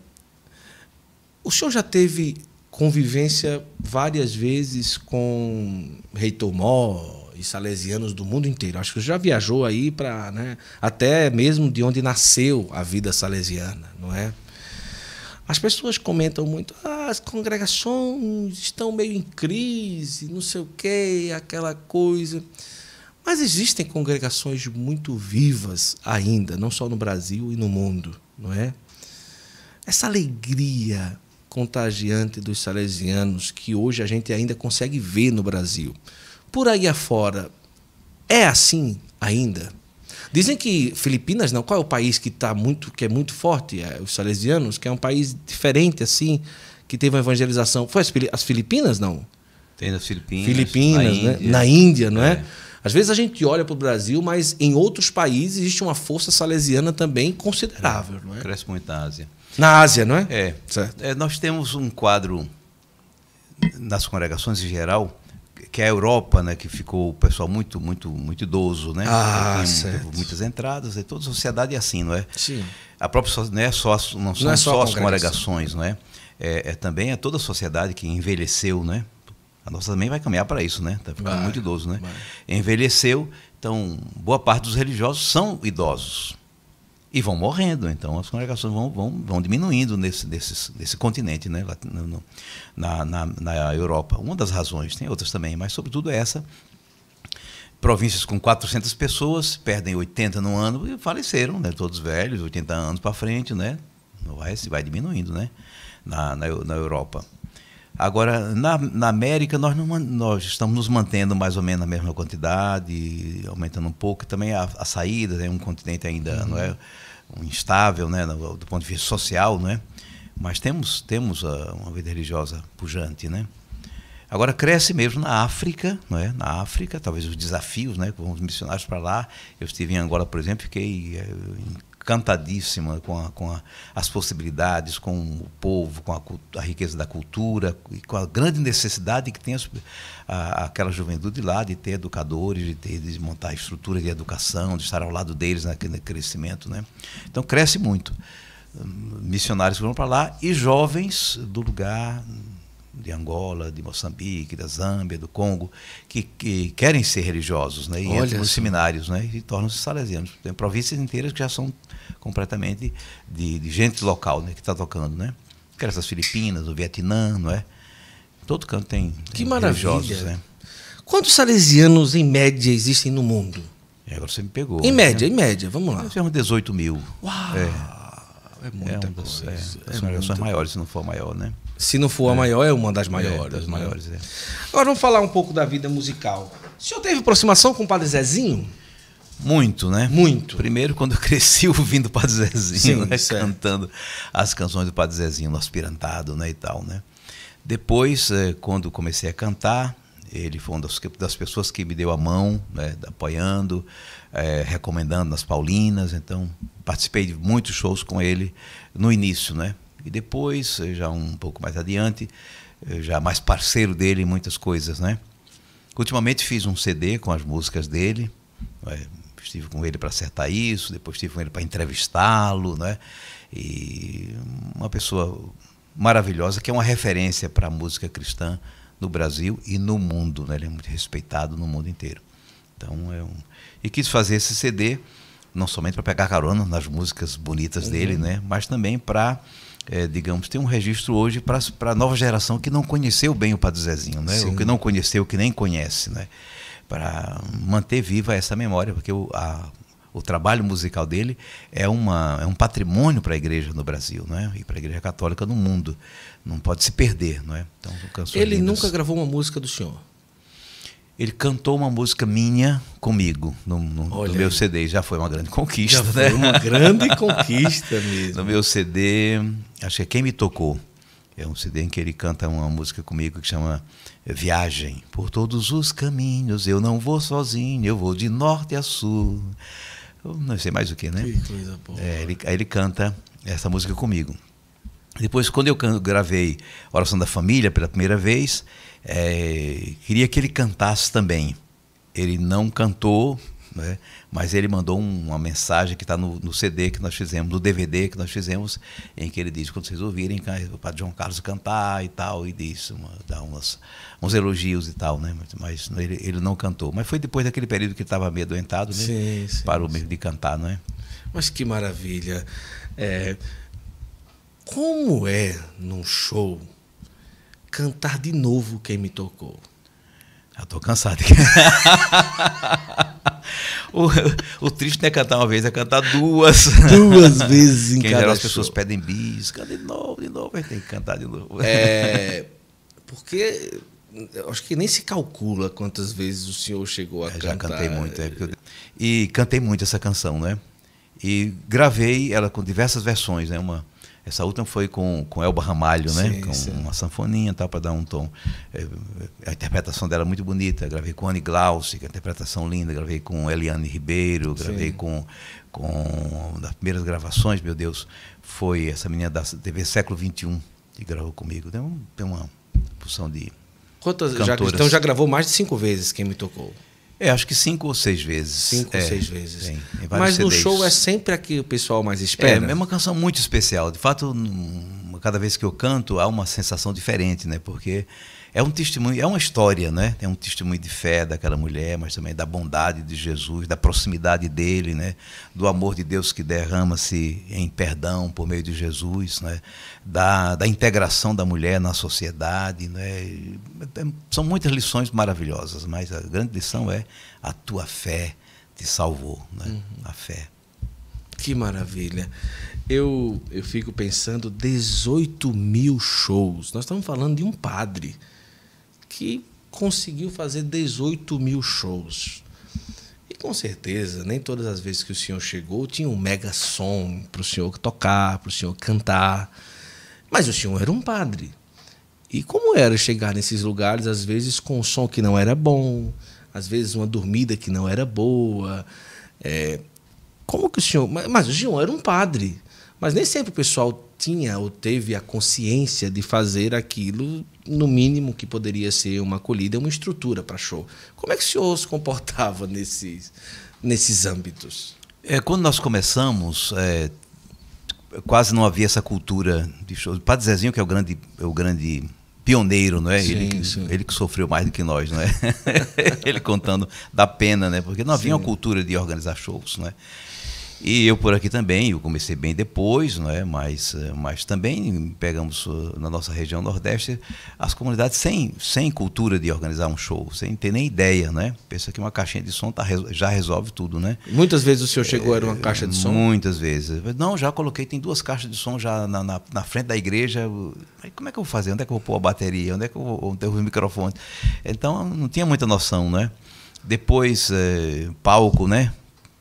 o senhor já teve convivência várias vezes com reitor Mó e salesianos do mundo inteiro. Acho que já viajou aí para né, até mesmo de onde nasceu a vida salesiana, não é? As pessoas comentam muito, ah, as congregações estão meio em crise, não sei o quê, aquela coisa. Mas existem congregações muito vivas ainda, não só no Brasil e no mundo, não é? Essa alegria contagiante dos salesianos que hoje a gente ainda consegue ver no Brasil. Por aí afora, é assim ainda? Dizem que Filipinas não, qual é o país que tá muito, que é muito forte, é, os salesianos, que é um país diferente assim, que teve uma evangelização. Foi as, Filipinas não? Tem nas Filipinas. Filipinas, na né? Índia. Na Índia, não é? é? Às vezes a gente olha para o Brasil, mas em outros países existe uma força salesiana também considerável. não é? Cresce muito na Ásia. Na Ásia, não é? É. Certo. é nós temos um quadro nas congregações em geral que é a Europa, né, que ficou o pessoal muito, muito, muito idoso, né? Ah, então, certo. muitas entradas, e toda a sociedade é assim, não é? Sim. A própria não é só não, não é são é só, só as congregações, não é? É, é? também é toda a sociedade que envelheceu, né? A nossa também vai caminhar para isso, né? Está ficando vai, muito idoso, né? Vai. Envelheceu, então boa parte dos religiosos são idosos e vão morrendo. Então as congregações vão, vão, vão diminuindo nesse, nesse, nesse continente, né? na, na, na Europa. Uma das razões, tem outras também, mas sobretudo essa. Províncias com 400 pessoas perdem 80 no ano e faleceram, né? todos velhos, 80 anos para frente, né? Vai, vai diminuindo né? na, na, na Europa. Agora, na, na América, nós, não, nós estamos nos mantendo mais ou menos na mesma quantidade, aumentando um pouco. E também a, a saída, é né? um continente ainda uhum. não é um instável né? do, do ponto de vista social, né? mas temos, temos a, ah, uma vida religiosa pujante. Né? Agora cresce mesmo na África, não é? Na África, talvez os desafios, né? Com os missionários para lá. Eu estive em Angola, por exemplo, fiquei eh, cantadíssima com, a, com a, as possibilidades, com o povo, com a, a, riqueza da cultura e com a grande necessidade que tem as, aquela juventude lá de ter educadores, de, ter, de montar estruturas de educação, de estar ao lado deles naquele crescimento. Né? Então cresce muito. Missionários foram para lá e jovens do lugar de Angola, de Moçambique, da Zâmbia, do Congo, que, que querem ser religiosos, né? E Olha entram nos seminários, né? E tornam-se salesianos. Tem províncias inteiras que já são completamente de, de gente local, né? Que está tocando, né? Quer essas Filipinas, o Vietnã, não é? Todo canto tem, tem que maravilha. né? Quantos salesianos, em média, existem no mundo? É, agora você me pegou. Em né? média, em média, vamos lá. Nós temos 18 mil. Uau! É. É muita é um dos, coisa. É, é as é congregações maiores, se não for a maior, né? Se não for a é. maior, é uma das é, maiores. das né? maiores, né? Agora vamos falar um pouco da vida musical. O senhor teve aproximação com o Padre Zezinho? Muito, né? Muito. Primeiro, quando eu cresci ouvindo o Padre Zezinho, Sim, né? cantando as canções do Padre Zezinho no aspirantado né? e tal, né? Depois, eh, quando comecei a cantar, ele foi uma das, das pessoas que me deu a mão, né, apoiando, é, recomendando nas Paulinas. Então, participei de muitos shows com ele no início, né? E depois, já um pouco mais adiante, já mais parceiro dele em muitas coisas, né? Ultimamente fiz um CD com as músicas dele. Né? Estive com ele para acertar isso, depois estive com ele para entrevistá-lo, né? E uma pessoa maravilhosa, que é uma referência para a música cristã no Brasil e no mundo. Né? Ele é muito respeitado no mundo inteiro. Então, é um... E quis fazer esse CD não somente para pegar carona nas músicas bonitas uhum. dele, né? mas também para, é, digamos, ter um registro hoje para a nova geração que não conheceu bem o Padre Zezinho, né? o ou que não conheceu, que nem conhece, né? para manter viva essa memória, porque o, a, o trabalho musical dele é, uma, é um patrimônio para a igreja no Brasil é e para a igreja católica no mundo. Não pode se perder. Não é? então, ele lindas. nunca gravou uma música do senhor? Ele cantou uma música minha comigo no, no, no meu CD. Já foi uma grande conquista. Já né? foi uma grande conquista mesmo. No meu CD, acho que é Quem Me Tocou. É um CD em que ele canta uma música comigo que chama Viagem. Por todos os caminhos, eu não vou sozinho, eu vou de norte a sul não sei mais o que, né? Que coisa boa. É, ele, aí ele canta essa música comigo. Depois, quando eu gravei Oração da Família pela primeira vez, é, queria que ele cantasse também. Ele não cantou, né? Mas ele mandou um, uma mensagem que está no, no, CD que nós fizemos, no DVD que nós fizemos, em que ele diz: quando vocês ouvirem o Padre João Carlos cantar e tal, e diz, uma, dá umas, uns elogios e tal, né? Mas, mas ele, ele, não cantou. Mas foi depois daquele período que estava meio adoentado, né? Sim, sim, Parou mesmo de cantar, não é? Mas que maravilha! É, como é num show cantar de novo quem me tocou? Eu tô cansado. o, o triste não é cantar uma vez, é cantar duas. Duas vezes em Quem cada geral, as pessoas pedem bis, canta de novo, de novo, aí tem que cantar de novo. É, porque acho que nem se calcula quantas vezes o senhor chegou a é, cantar. Já cantei muito. É, eu... E cantei muito essa canção, né? E gravei ela com diversas versões, né? Uma essa última foi com, com Elba Ramalho, né? sim, né? com sim. uma sanfoninha tá, para dar um tom. É, a interpretação dela é muito bonita. Gravei com Anne Glauce, que é interpretação linda. Gravei com Eliane Ribeiro, gravei sim. com, com. Uma das primeiras gravações, meu Deus, foi essa menina da TV Século XXI que gravou comigo. Tem, um, tem uma função de. Quantas, já, então já gravou mais de cinco vezes quem me tocou? É, acho que cinco ou seis vezes. Cinco é, ou seis vezes. Mas no show é sempre a que o pessoal mais espera. É, é uma canção muito especial. De fato, cada vez que eu canto, há uma sensação diferente, né? Porque é um testemunho, é uma história, né? É um testemunho de fé daquela mulher, mas também da bondade de Jesus, da proximidade dele, né? Do amor de Deus que derrama-se em perdão por meio de Jesus, né? Da, da integração da mulher na sociedade, né? É, são muitas lições maravilhosas, mas a grande lição é a tua fé te salvou, né? Uhum. A fé. Que maravilha. Eu, eu fico pensando, 18 mil shows. Nós estamos falando de um padre que conseguiu fazer 18 mil shows. E com certeza, nem todas as vezes que o senhor chegou tinha um mega som para o senhor tocar, para o senhor cantar. Mas o senhor era um padre. E como era chegar nesses lugares, às vezes com um som que não era bom, às vezes uma dormida que não era boa. É, como que o senhor. Mas, mas o senhor era um padre. Mas nem sempre o pessoal tinha ou teve a consciência de fazer aquilo, no mínimo que poderia ser uma acolhida, uma estrutura para show. Como é que o senhor se comportava nesses, nesses âmbitos? É, quando nós começamos, é, quase não havia essa cultura de show. O Padre Zezinho, que é o grande, é o grande pioneiro, não é? Sim, ele, sim. ele que sofreu mais do que nós, não é? ele contando da pena, né? Porque não havia sim. uma cultura de organizar shows, não é? E eu por aqui também, eu comecei bem depois, não é? mas, eh, mas também pegamos eh, na nossa região nordeste as comunidades sem, sem cultura de organizar um show, sem ter nem ideia, né? Pensa que uma caixinha de som tá, já resolve tudo, né? Muitas vezes o senhor é, chegou, era uma caixa de som? Muitas vezes. Não, já coloquei, tem duas caixas de som já na, na, na frente da igreja. Mas como é que eu vou fazer? Onde é que eu vou pôr a bateria? Onde é que eu vou ter os microfones? Então, não tinha muita noção, né? Depois, é, palco, né?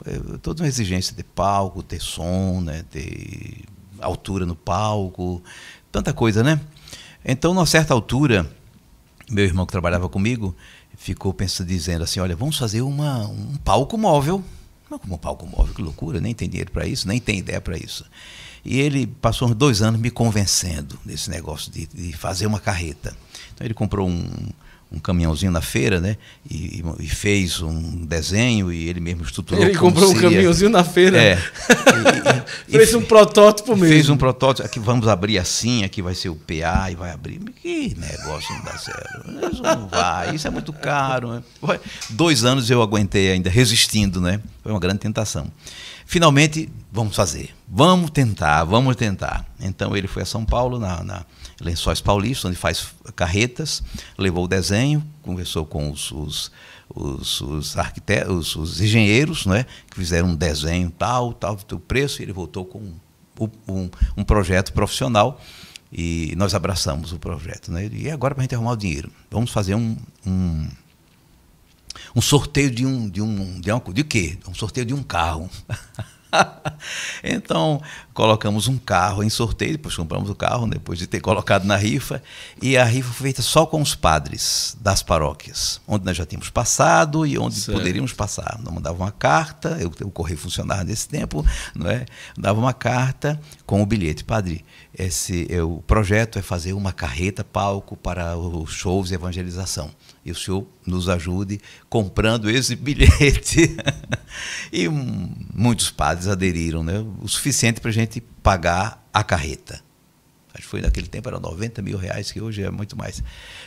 Eh, toda uma exigência de palco, de som, né, de altura no palco, tanta coisa, né? Então, numa certa altura, meu irmão que trabalhava comigo ficou pensando, dizendo assim: olha, vamos fazer uma, um palco móvel. Mas como um palco móvel, que loucura, nem tem dinheiro para isso, nem tem ideia para isso. E ele passou uns dois anos me convencendo desse negócio de, de fazer uma carreta. Então ele comprou um, um caminhãozinho na feira, né? E, e, fez um desenho e ele mesmo estruturou. Ele comprou um caminhãozinho na feira. É. E, e, fez um protótipo mesmo. Fez um protótipo. Aqui vamos abrir assim, aqui vai ser o PA e vai abrir. Que negócio não dá certo. Isso não vai, isso é muito caro. Né? Dois anos eu aguentei ainda, resistindo, né? Foi uma grande tentação. Finalmente, vamos fazer. Vamos tentar, vamos tentar. Então ele foi a São Paulo na, na Lençóis Paulista, onde faz carretas, levou o desenho, conversou com os, os, os, os arquitetos, os, os, engenheiros, né, que fizeram um desenho tal, tal, do preço, e ele voltou com um, um, um projeto profissional e nós abraçamos o projeto. Né? E agora, para a gente arrumar o dinheiro, vamos fazer um, um um sorteio de um de um de, um, de quê? Um sorteio de um carro. então, colocamos um carro em sorteio, depois compramos o carro, depois de ter colocado na rifa, e a rifa foi feita só com os padres das paróquias, onde nós já tínhamos passado e onde certo. poderíamos passar. Não mandava uma carta, eu, corri funcionário nesse tempo, não é? Dava uma carta com o bilhete, padre, esse é o projeto é fazer uma carreta palco para os shows de evangelização e o senhor nos ajude comprando esse bilhete. e muitos padres aderiram, né? o suficiente para a gente pagar a carreta. Acho que foi naquele tempo, era 90 mil reais, que hoje é muito mais.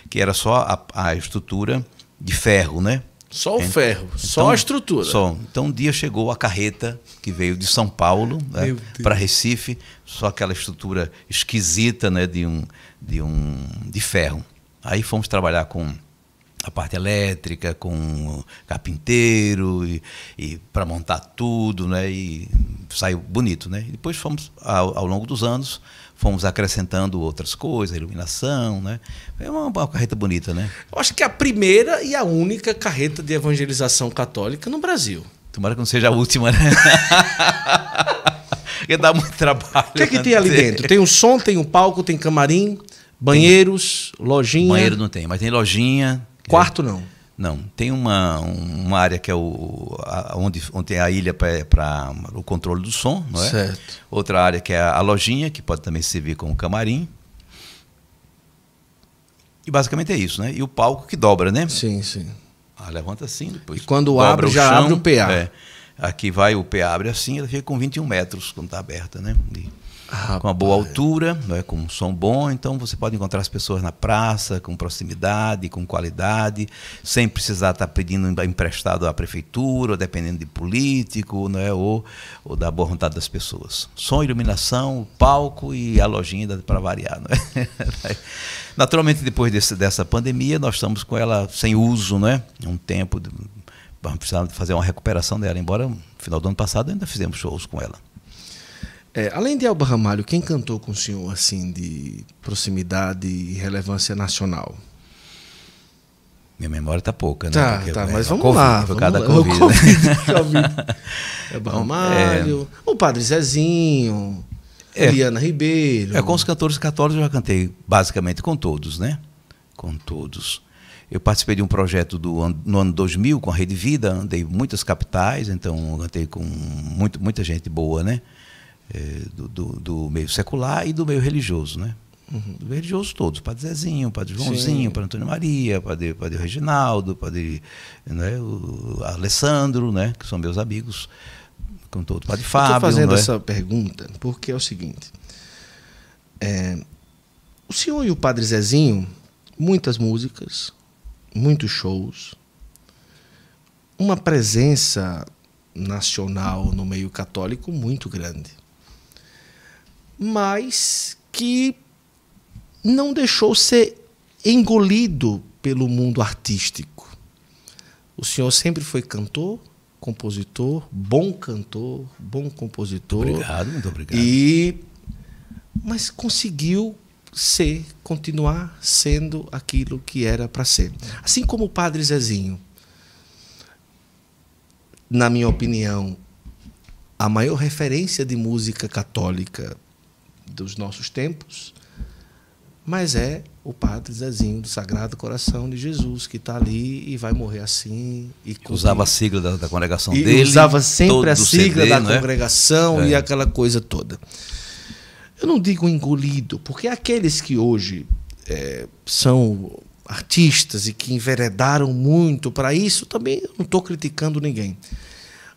Que era só a, a estrutura de ferro, né? Só o então, ferro, só então, a estrutura. Só. Então um dia chegou a carreta que veio de São Paulo né, para Recife, só aquela estrutura esquisita né, de, um, de, um, de ferro. Aí fomos trabalhar com a parte elétrica com carpinteiro e, e para montar tudo, né? E saiu bonito, né? depois fomos ao, ao, longo dos anos fomos acrescentando outras coisas, iluminação, né? É uma, uma, carreta bonita, né? Eu acho que é a primeira e a única carreta de evangelização católica no Brasil. Tomara que não seja a última, né? Porque dá muito trabalho. O que, é que tem ali dentro? Tem um som, tem um palco, tem camarim, banheiros, tem. lojinha. Banheiro não tem, mas tem lojinha, Quarto não. Não, tem uma, uma área que é o, a, onde, onde tem a ilha para o controle do som, não é? Certo. Outra área que é a, a lojinha, que pode também servir como camarim. E basicamente é isso, né? E o palco que dobra, né? Sim, sim. Ah, levanta assim, depois. E quando abre, já chão, abre o PA. É. Aqui vai, o PA abre assim, ela fica com 21 metros quando está aberta, né? E Rapaz. com uma boa altura, é, com um som bom. Então você pode encontrar as pessoas na praça, com proximidade, com qualidade, sem precisar estar tá pedindo emprestado à prefeitura, dependendo de político, né, ou, ou da boa vontade das pessoas. Som, iluminação, palco e a lojinha para variar. É? Naturalmente, depois desse, dessa pandemia, nós estamos com ela sem uso, é? Um tempo. De, precisar fazer uma recuperação dela, embora no final do ano passado ainda fizemos shows com ela. É, além de Alba Ramalho, quem cantou com o senhor assim de proximidade e relevância nacional? Minha memória tá pouca, né? Tá, Porque tá, é mas vamos lá. Por cada convite, é né? É Alba então, Ramalho, é, o Padre Zezinho, é, Eliana Ribeiro. É, com os cantores católicos eu já cantei basicamente com todos, né? Com todos. Eu participei de um projeto do, no ano 2000 com a Rede Vida, andei em muitas capitais, então cantei com muito, muita gente boa, né? É, do, do, do, meio secular e do meio religioso, né? Uhum. Do meio religioso todos, Padre Zezinho, Padre Joãozinho, Sim. Padre Antônio Maria, Padre, Padre Reginaldo, Padre né, o Alessandro, né, que são meus amigos, com todo o Padre Fábio. Estou fazendo é? essa pergunta porque é o seguinte: é, o senhor e o Padre Zezinho, muitas músicas, muitos shows, uma presença nacional no meio católico muito grande mas que não deixou ser engolido pelo mundo artístico. O senhor sempre foi cantor, compositor, bom cantor, bom compositor. Obrigado, muito obrigado. E mas conseguiu ser, continuar sendo aquilo que era para ser. Assim como o Padre Zezinho. Na minha opinião, a maior referência de música católica dos nossos tempos, mas é o padre Zezinho do Sagrado Coração de Jesus, que está ali e vai morrer assim. E usava a sigla da, da congregação e dele. Usava sempre a sigla CD, da é? congregação é? e aquela coisa toda. Eu não digo engolido, porque aqueles que hoje é, são artistas e que enveredaram muito para isso, também não estou criticando ninguém.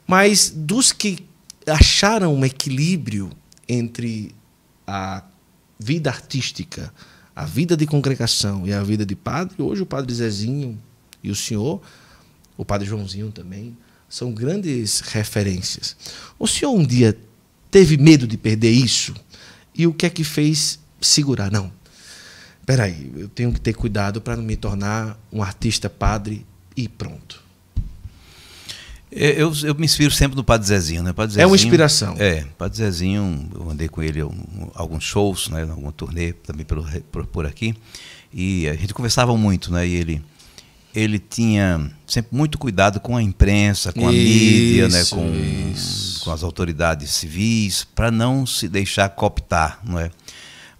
Mas dos que acharam um equilíbrio entre a vida artística, a vida de congregação e a vida de padre, hoje o padre Zezinho e o senhor, o padre Joãozinho também, são grandes referências. O senhor um dia teve medo de perder isso? E o que é que fez segurar? Não. Peraí, eu tenho que ter cuidado para não me tornar um artista padre e pronto. É, eu, eu me inspiro sempre no Padre Zezinho, né? Padre Zezinho, é uma inspiração. É, Padre Zezinho, eu andei com ele alguns shows, né? Algum turnê também pelo, por, por aqui. E a gente conversava muito, né? E ele ele tinha sempre muito cuidado com a imprensa, com a isso, mídia, né, com, com as autoridades civis, para não se deixar cooptar, não é?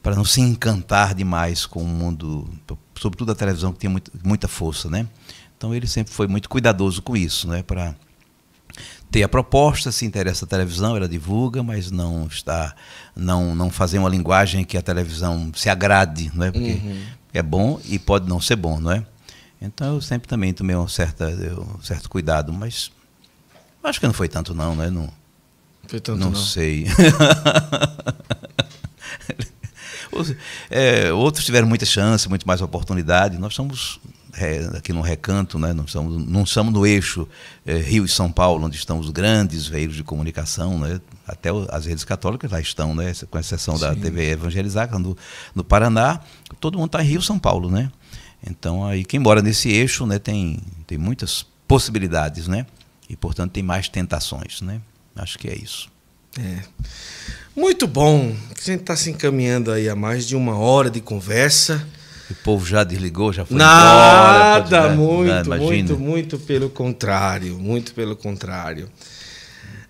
para não se encantar demais com o mundo, sobretudo a televisão que tinha muito, muita força, né? Então ele sempre foi muito cuidadoso com isso, né? Para ter a proposta, se interessa a televisão, ela divulga, mas não está não não fazer uma linguagem que a televisão se agrade, não é? Porque uhum. é bom e pode não ser bom, não é? Então eu sempre também tomei um, certa, um certo cuidado, mas acho que não foi tanto não, né? Não, foi tanto não. Não sei. é, outros tiveram muita chance, muito mais oportunidade. Nós somos é, aqui no recanto, né? não, estamos, não estamos no eixo é, Rio e São Paulo, onde estão os grandes veículos de comunicação, né? até as redes católicas lá estão, né? com exceção Sim. da TV Evangelizar, é no, no Paraná, todo mundo está em Rio e São Paulo. Né? Então, aí quem mora nesse eixo né, tem, tem muitas possibilidades, né? e portanto tem mais tentações. Né? Acho que é isso. É. Muito bom. A gente está se encaminhando aí a mais de uma hora de conversa. O povo já desligou, já foi Nada, embora. Nada, né? muito, muito, muito pelo contrário, muito pelo contrário.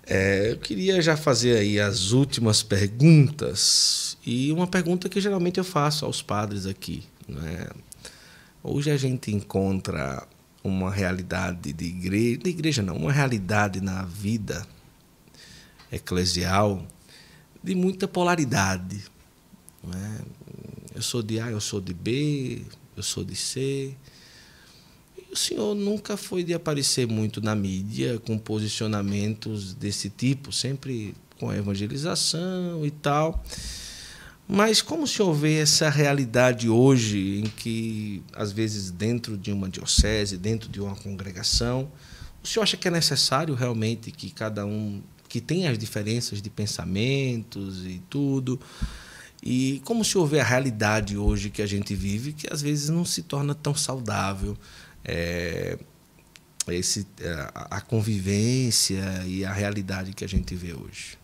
É, eu queria já fazer aí as últimas perguntas e uma pergunta que geralmente eu faço aos padres aqui. Né? Hoje a gente encontra uma realidade de igreja, de igreja não, uma realidade na vida eclesial de muita polaridade. Né? Eu sou de A, eu sou de B, eu sou de C. E o senhor nunca foi de aparecer muito na mídia com posicionamentos desse tipo, sempre com a evangelização e tal. Mas como o senhor vê essa realidade hoje, em que, às vezes, dentro de uma diocese, dentro de uma congregação, o senhor acha que é necessário realmente que cada um, que tem as diferenças de pensamentos e tudo, e como se houver a realidade hoje que a gente vive, que às vezes não se torna tão saudável. É, esse, é, a, a convivência e a realidade que a gente vê hoje.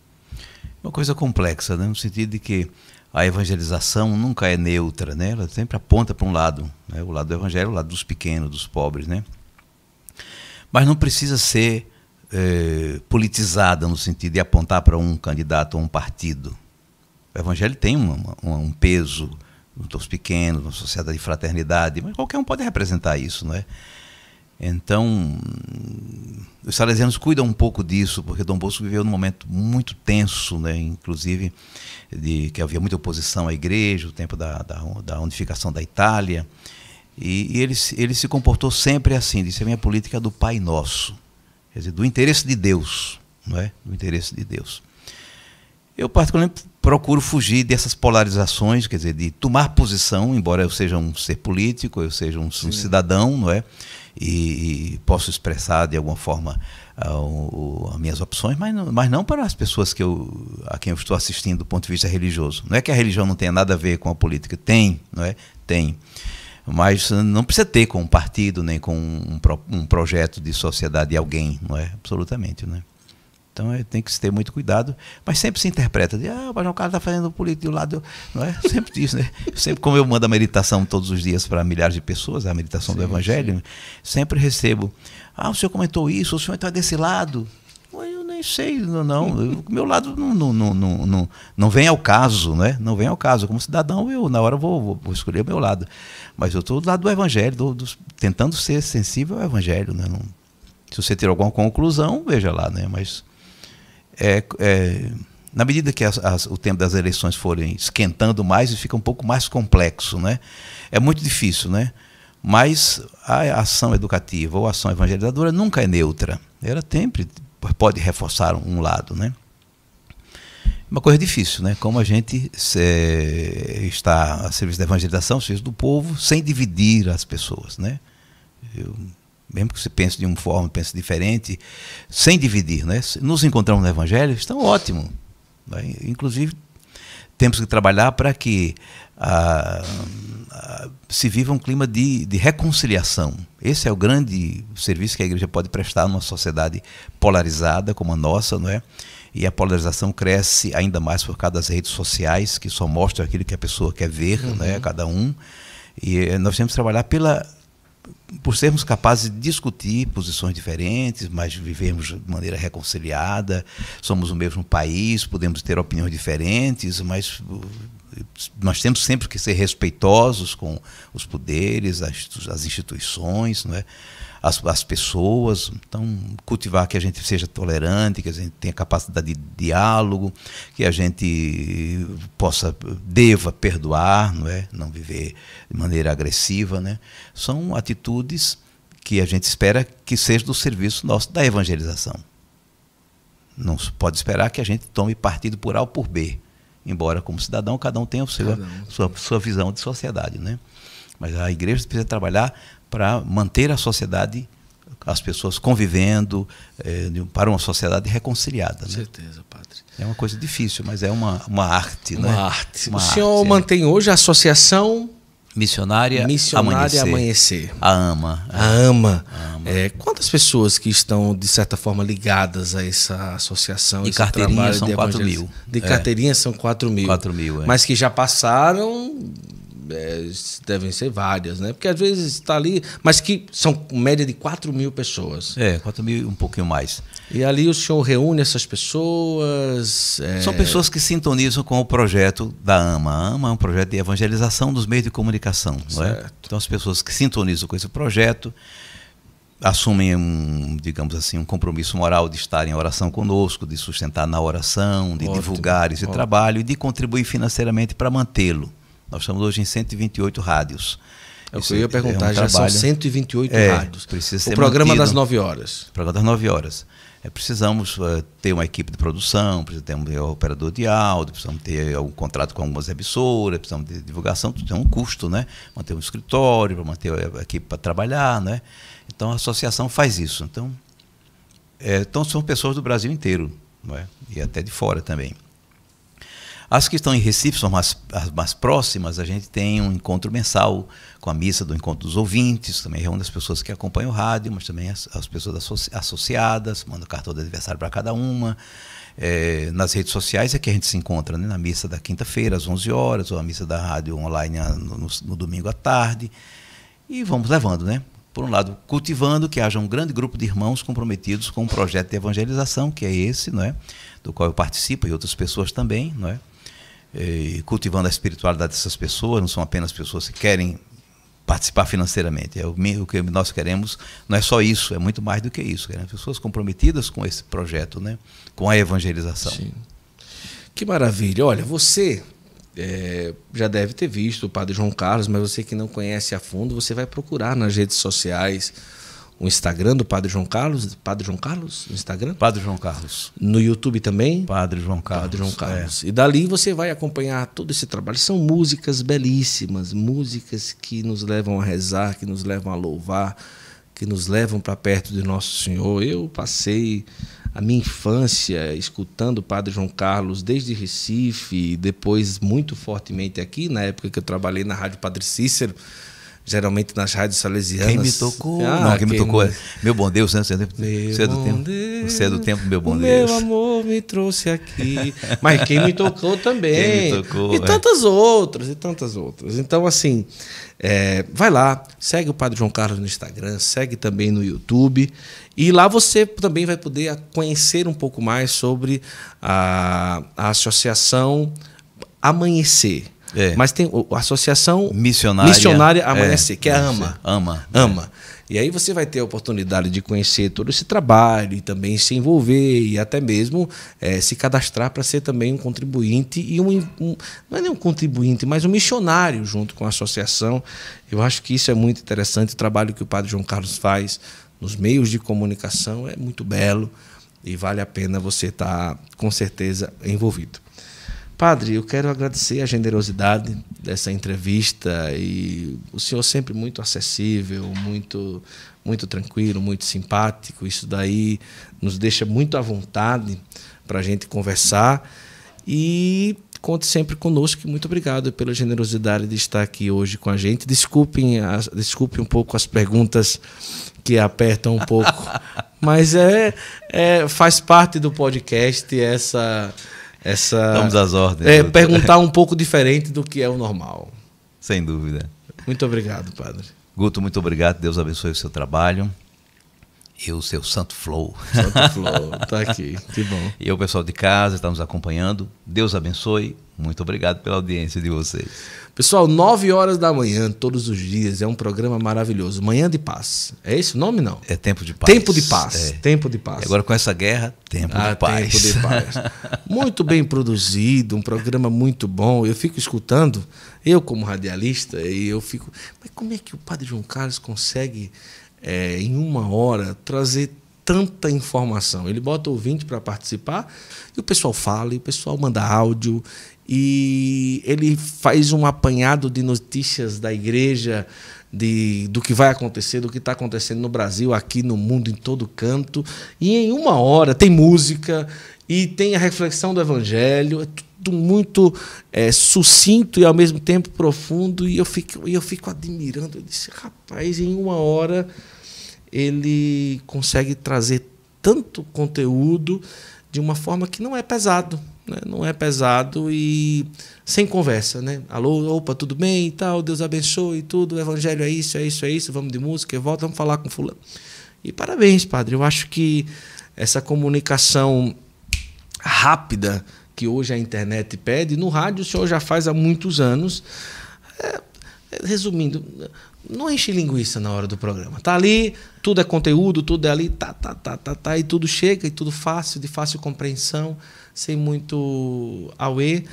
Uma coisa complexa, né? no sentido de que a evangelização nunca é neutra, né? ela sempre aponta para um lado, né? o lado do evangelho, o lado dos pequenos, dos pobres. Né? Mas não precisa ser é, politizada no sentido de apontar para um candidato ou um partido. O evangelho tem um peso dos pequenos, uma sociedade de fraternidade, mas qualquer um pode representar isso, não é? Então, os salesianos cuidam um pouco disso, porque Dom Bosco viveu num momento muito tenso, né? inclusive de que havia muita oposição à igreja, o tempo da, da, da unificação da Itália, e, e ele, ele se comportou sempre assim, disse a minha política é do Pai Nosso, quer dizer, do interesse de Deus, não é? do interesse de Deus. Eu particularmente procuro fugir dessas polarizações, quer dizer, de tomar posição, embora eu seja um ser político, eu seja um, um cidadão, não é? E, e, posso expressar de alguma forma ah, as minhas opções, mas não, mas não para as pessoas que eu, a quem eu estou assistindo do ponto de vista religioso. Não é que a religião não tenha nada a ver com a política, tem, não é? Tem. Mas não precisa ter com um partido, nem com um, pro, um projeto de sociedade de alguém, não é? Absolutamente, não é? Então é, tem que ter muito cuidado, mas sempre se interpreta de ah, mas o cara está fazendo política do lado, não é? Sempre isso, né? Sempre como eu mando a meditação todos os dias para milhares de pessoas, a meditação sim, do Evangelho, sim. sempre recebo ah, o senhor comentou isso, o senhor está desse lado. Eu nem sei, não, não. meu lado não, não, não, não, não vem ao caso, né? Não vem ao caso. Como cidadão, eu na hora vou, vou, escolher o meu lado. Mas eu estou do lado do evangelho, do, do, tentando ser sensível ao evangelho, né? Não, se você tirar alguma conclusão, veja lá, né? Mas é, é, na medida que as, as, o tempo das eleições forem esquentando mais, fica um pouco mais complexo, né? É muito difícil, né? Mas a ação educativa ou a ação evangelizadora nunca é neutra. Ela sempre pode reforçar um lado, né? Uma coisa difícil, né? Como a gente se, está a serviço da evangelização, serviço do povo, sem dividir as pessoas, né? Eu, mesmo que você pense de uma forma, pense diferente, sem dividir, né? Nos encontramos no Evangelho, estão ótimo. Né? Inclusive, temos que trabalhar para que ah, ah, se viva um clima de, de, reconciliação. Esse é o grande serviço que a igreja pode prestar numa sociedade polarizada como a nossa, não é? E a polarização cresce ainda mais por causa das redes sociais, que só mostram aquilo que a pessoa quer ver, né? uhum. né? Cada um. E eh, nós temos que trabalhar pela por sermos capazes de discutir posições diferentes, mas vivemos de maneira reconciliada, somos o mesmo país, podemos ter opiniões diferentes, mas uh, nós temos sempre que ser respeitosos com os poderes, as, as instituições, não é? as, as pessoas. Então, cultivar que a gente seja tolerante, que a gente tenha capacidade de diálogo, que a gente possa, deva perdoar, não é? Não viver de maneira agressiva, né? São atitudes que a gente espera que seja do serviço nosso da evangelização. Não pode esperar que a gente tome partido por A ou por B embora como cidadão cada um tenha o seu, um. sua, sua visão de sociedade, né? Mas a igreja precisa trabalhar para manter a sociedade, as pessoas convivendo, é, para uma sociedade reconciliada. Né? Com né? certeza, padre. É uma coisa difícil, mas é uma, uma arte. Uma né? arte. Uma o senhor é. mantém hoje a associação Missionária, Missionária Amanhecer. Amanhecer. É. A AMA. A AMA. É, quantas pessoas que estão, de certa forma, ligadas a essa associação? De carteirinha são 4 mil. De é. carteirinha é. são 4 mil. 4 mil, é. Mas que já passaram é, devem ser várias, né? Porque às vezes está ali, mas que são média de 4 mil pessoas. É, 4 mil um pouquinho mais. E ali o senhor reúne essas pessoas. É... São pessoas que sintonizam com o projeto da AMA. A AMA é um projeto de evangelização dos meios de comunicação. É? Então as pessoas que sintonizam com esse projeto assumem um, digamos assim, um compromisso moral de estar em oração conosco, de sustentar na oração, de ótimo, divulgar esse ótimo. trabalho e de contribuir financeiramente para mantê-lo. Nós estamos hoje em 128 rádios. É o que eu ia perguntar, é um já trabalho. são 128 é, rádios. Precisa ser o programa mantido, das 9 horas. O programa das 9 horas. É, precisamos uh, ter uma equipe de produção, precisamos ter um operador de áudio, precisamos ter algum contrato com algumas emissoras, precisamos de divulgação, tudo tem um custo, né? Manter um escritório, para manter a equipe para trabalhar, né? Então a associação faz isso. Então, é, então são pessoas do Brasil inteiro, não é? E até de fora também. As que estão em Recife são mais, as mais próximas. A gente tem um encontro mensal com a missa do Encontro dos Ouvintes, também reúne as pessoas que acompanham o rádio, mas também as, as pessoas associadas, manda o cartão de aniversário para cada uma. É, nas redes sociais é que a gente se encontra, né? na missa da quinta-feira, às 11 horas, ou a missa da rádio online ah, no, no, no domingo à tarde. E vamos levando, né? por um lado, cultivando que haja um grande grupo de irmãos comprometidos com o um projeto de evangelização, que é esse, não é? do qual eu participo e outras pessoas também, não é? e eh, cultivando a espiritualidade dessas pessoas, não são apenas pessoas que querem participar financeiramente. É o, que nós queremos não é só isso, é muito mais do que isso. Queremos pessoas comprometidas com esse projeto, né? com a evangelização. Sim. Que maravilha. Olha, você é, já deve ter visto o Padre João Carlos, mas você que não conhece a fundo, você vai procurar nas redes sociais o Instagram do Padre João Carlos. Padre João Carlos? No Instagram? Padre João Carlos. No YouTube também? Padre João Carlos. Padre João Carlos. É. E dali você vai acompanhar todo esse trabalho. São músicas belíssimas, músicas que nos levam a rezar, que nos levam a louvar, que nos levam para perto de Nosso Senhor. Eu passei a minha infância escutando o Padre João Carlos desde Recife, depois muito fortemente aqui, na época que eu trabalhei na Rádio Padre Cícero geralmente nas rádios salesianas. Quem me tocou? Ah, não, quem, me tocou é meu bom Deus, né? Você é do tempo. É Deus, você é do tempo, meu bom Deus. Meu amor me trouxe aqui. Mas quem me tocou também. Quem me tocou, e é. tantas outras, e tantas outras. Então, assim, é, vai lá, segue o Padre João Carlos no Instagram, segue também no YouTube. E lá você também vai poder conhecer um pouco mais sobre a, a associação Amanhecer. É. Mas tem a Associação Missionária, Missionária Amanhecer, é, que é AMA. AMA. AMA. E aí você vai ter a oportunidade de conhecer todo esse trabalho e também se envolver e até mesmo é, se cadastrar para ser também um contribuinte e um, um, não é nem um contribuinte, mas um missionário junto com a associação. Eu acho que isso é muito interessante. O trabalho que o padre João Carlos faz nos meios de comunicação é muito belo e vale a pena você estar tá, com certeza envolvido. Padre, eu quero agradecer a generosidade dessa entrevista e o senhor sempre muito acessível, muito muito tranquilo, muito simpático. Isso daí nos deixa muito à vontade para a gente conversar e conte sempre conosco. Muito obrigado pela generosidade de estar aqui hoje com a gente. Desculpem, um pouco as perguntas que apertam um pouco, mas é, é faz parte do podcast essa essa. Vamos às ordens. É, perguntar um pouco diferente do que é o normal. Sem dúvida. Muito obrigado, padre. Guto, muito obrigado. Deus abençoe o seu trabalho e o seu Santo Flow. Santo Flow, tá aqui, que bom. E o pessoal de casa está nos acompanhando. Deus abençoe. Muito obrigado pela audiência de vocês. Pessoal, 9 horas da manhã, todos os dias, é um programa maravilhoso. Manhã de Paz. É esse o nome, não? É Tempo de Paz. Tempo de Paz. É. Tempo de Paz. E agora com essa guerra, Tempo ah, de Paz. Tempo de Paz. muito bem produzido, um programa muito bom. Eu fico escutando, eu como radialista, e eu fico... Mas como é que o Padre João Carlos consegue é, em uma hora, trazer tanta informação. Ele bota ouvinte para participar e o pessoal fala, e o pessoal manda áudio, e ele faz um apanhado de notícias da igreja, de, do que vai acontecer, do que está acontecendo no Brasil, aqui no mundo, em todo canto. E em uma hora tem música e tem a reflexão do evangelho. É tudo muito é, sucinto e ao mesmo tempo profundo. E eu fico, eu fico admirando. Eu disse, rapaz, em uma hora ele consegue trazer tanto conteúdo de uma forma que não é pesado. Né? Não é pesado e sem conversa, né? Alô, opa, tudo bem e tal, Deus abençoe e tudo, o evangelho é isso, é isso, é isso, vamos de música, volta, vamos falar com fulano. E parabéns, padre. Eu acho que essa comunicação rápida que hoje a internet pede, no rádio o senhor já faz há muitos anos. É, é, resumindo, não enche linguiça na hora do programa. Tá ali, tudo é conteúdo, tudo é ali, tá, tá, tá, tá, tá, e tudo chega, e tudo fácil, de fácil compreensão, sem muito auê.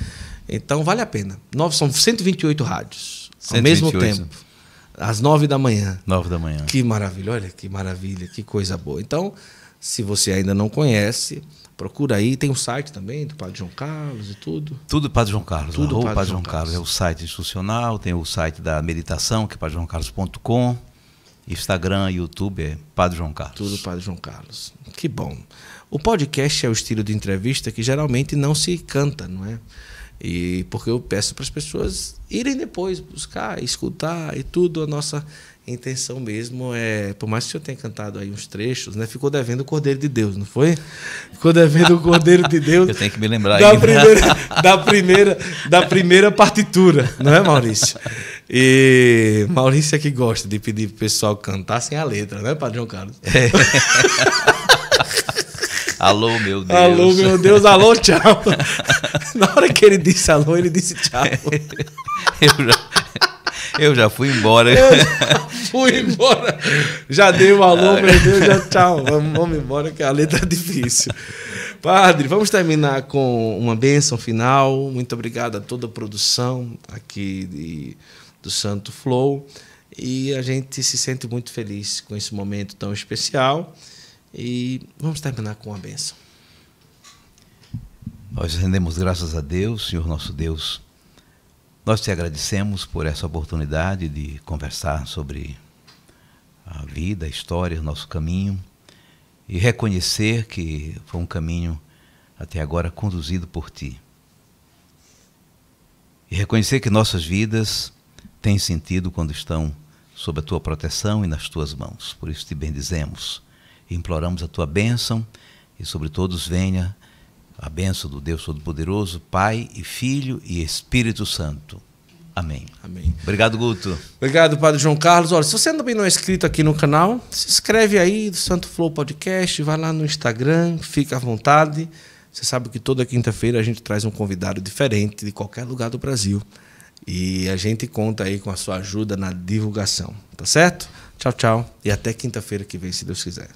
Então vale a pena. Nove, são 128 rádios 128. ao mesmo tempo. Às nove da manhã. Nove da manhã. Que maravilha, olha que maravilha, que coisa boa. Então, se você ainda não conhece, Procura aí, tem um site também do Padre João Carlos e tudo. Tudo Padre João Carlos, tudo Padre, Padre João, João Carlos. Carlos. É o site institucional, tem o site da meditação, que é padrejoãocarlos.com, Instagram, YouTube é Padre João Carlos. Tudo Padre João Carlos. Que bom. O podcast é o estilo de entrevista que geralmente não se canta, não é? E porque eu peço para as pessoas irem depois buscar, escutar e tudo a nossa a intenção mesmo é, por mais que o senhor tenha cantado aí uns trechos, né? Ficou devendo o Cordeiro de Deus, não foi? Ficou devendo o Cordeiro de Deus. Eu tenho que me lembrar da né? primeira, da primeira, da primeira partitura, não é, Maurício? E Maurício é que gosta de pedir pro pessoal cantar sem a letra, né, Padre João Carlos? É. Alô, meu Deus. Alô, meu Deus, alô, tchau. Na hora que ele disse alô, ele disse tchau. Eu já, eu já fui embora. Eu já fui embora. Já dei o alô, perdeu, Deus, já tchau. Vamos, vamos embora que a letra é difícil. Padre, vamos terminar com uma bênção final. Muito obrigado a toda a produção aqui de, do Santo Flow. E a gente se sente muito feliz com esse momento tão especial. E vamos terminar com uma bênção. Nós rendemos graças a Deus, Senhor nosso Deus nós te agradecemos por essa oportunidade de conversar sobre a vida, a história, o nosso caminho e reconhecer que foi um caminho até agora conduzido por ti. E reconhecer que nossas vidas têm sentido quando estão sob a tua proteção e nas tuas mãos. Por isso te bendizemos e imploramos a tua bênção e sobre todos venha a benção do Deus Todo-Poderoso, Pai e Filho e Espírito Santo. Amém. Amém. Obrigado, Guto. Obrigado, Padre João Carlos. Olha, se você ainda bem não é inscrito aqui no canal, se inscreve aí do Santo Flow Podcast, vai lá no Instagram, fica à vontade. Você sabe que toda quinta-feira a gente traz um convidado diferente de qualquer lugar do Brasil. E a gente conta aí com a sua ajuda na divulgação, tá certo? Tchau, tchau e até quinta-feira que vem, se Deus quiser.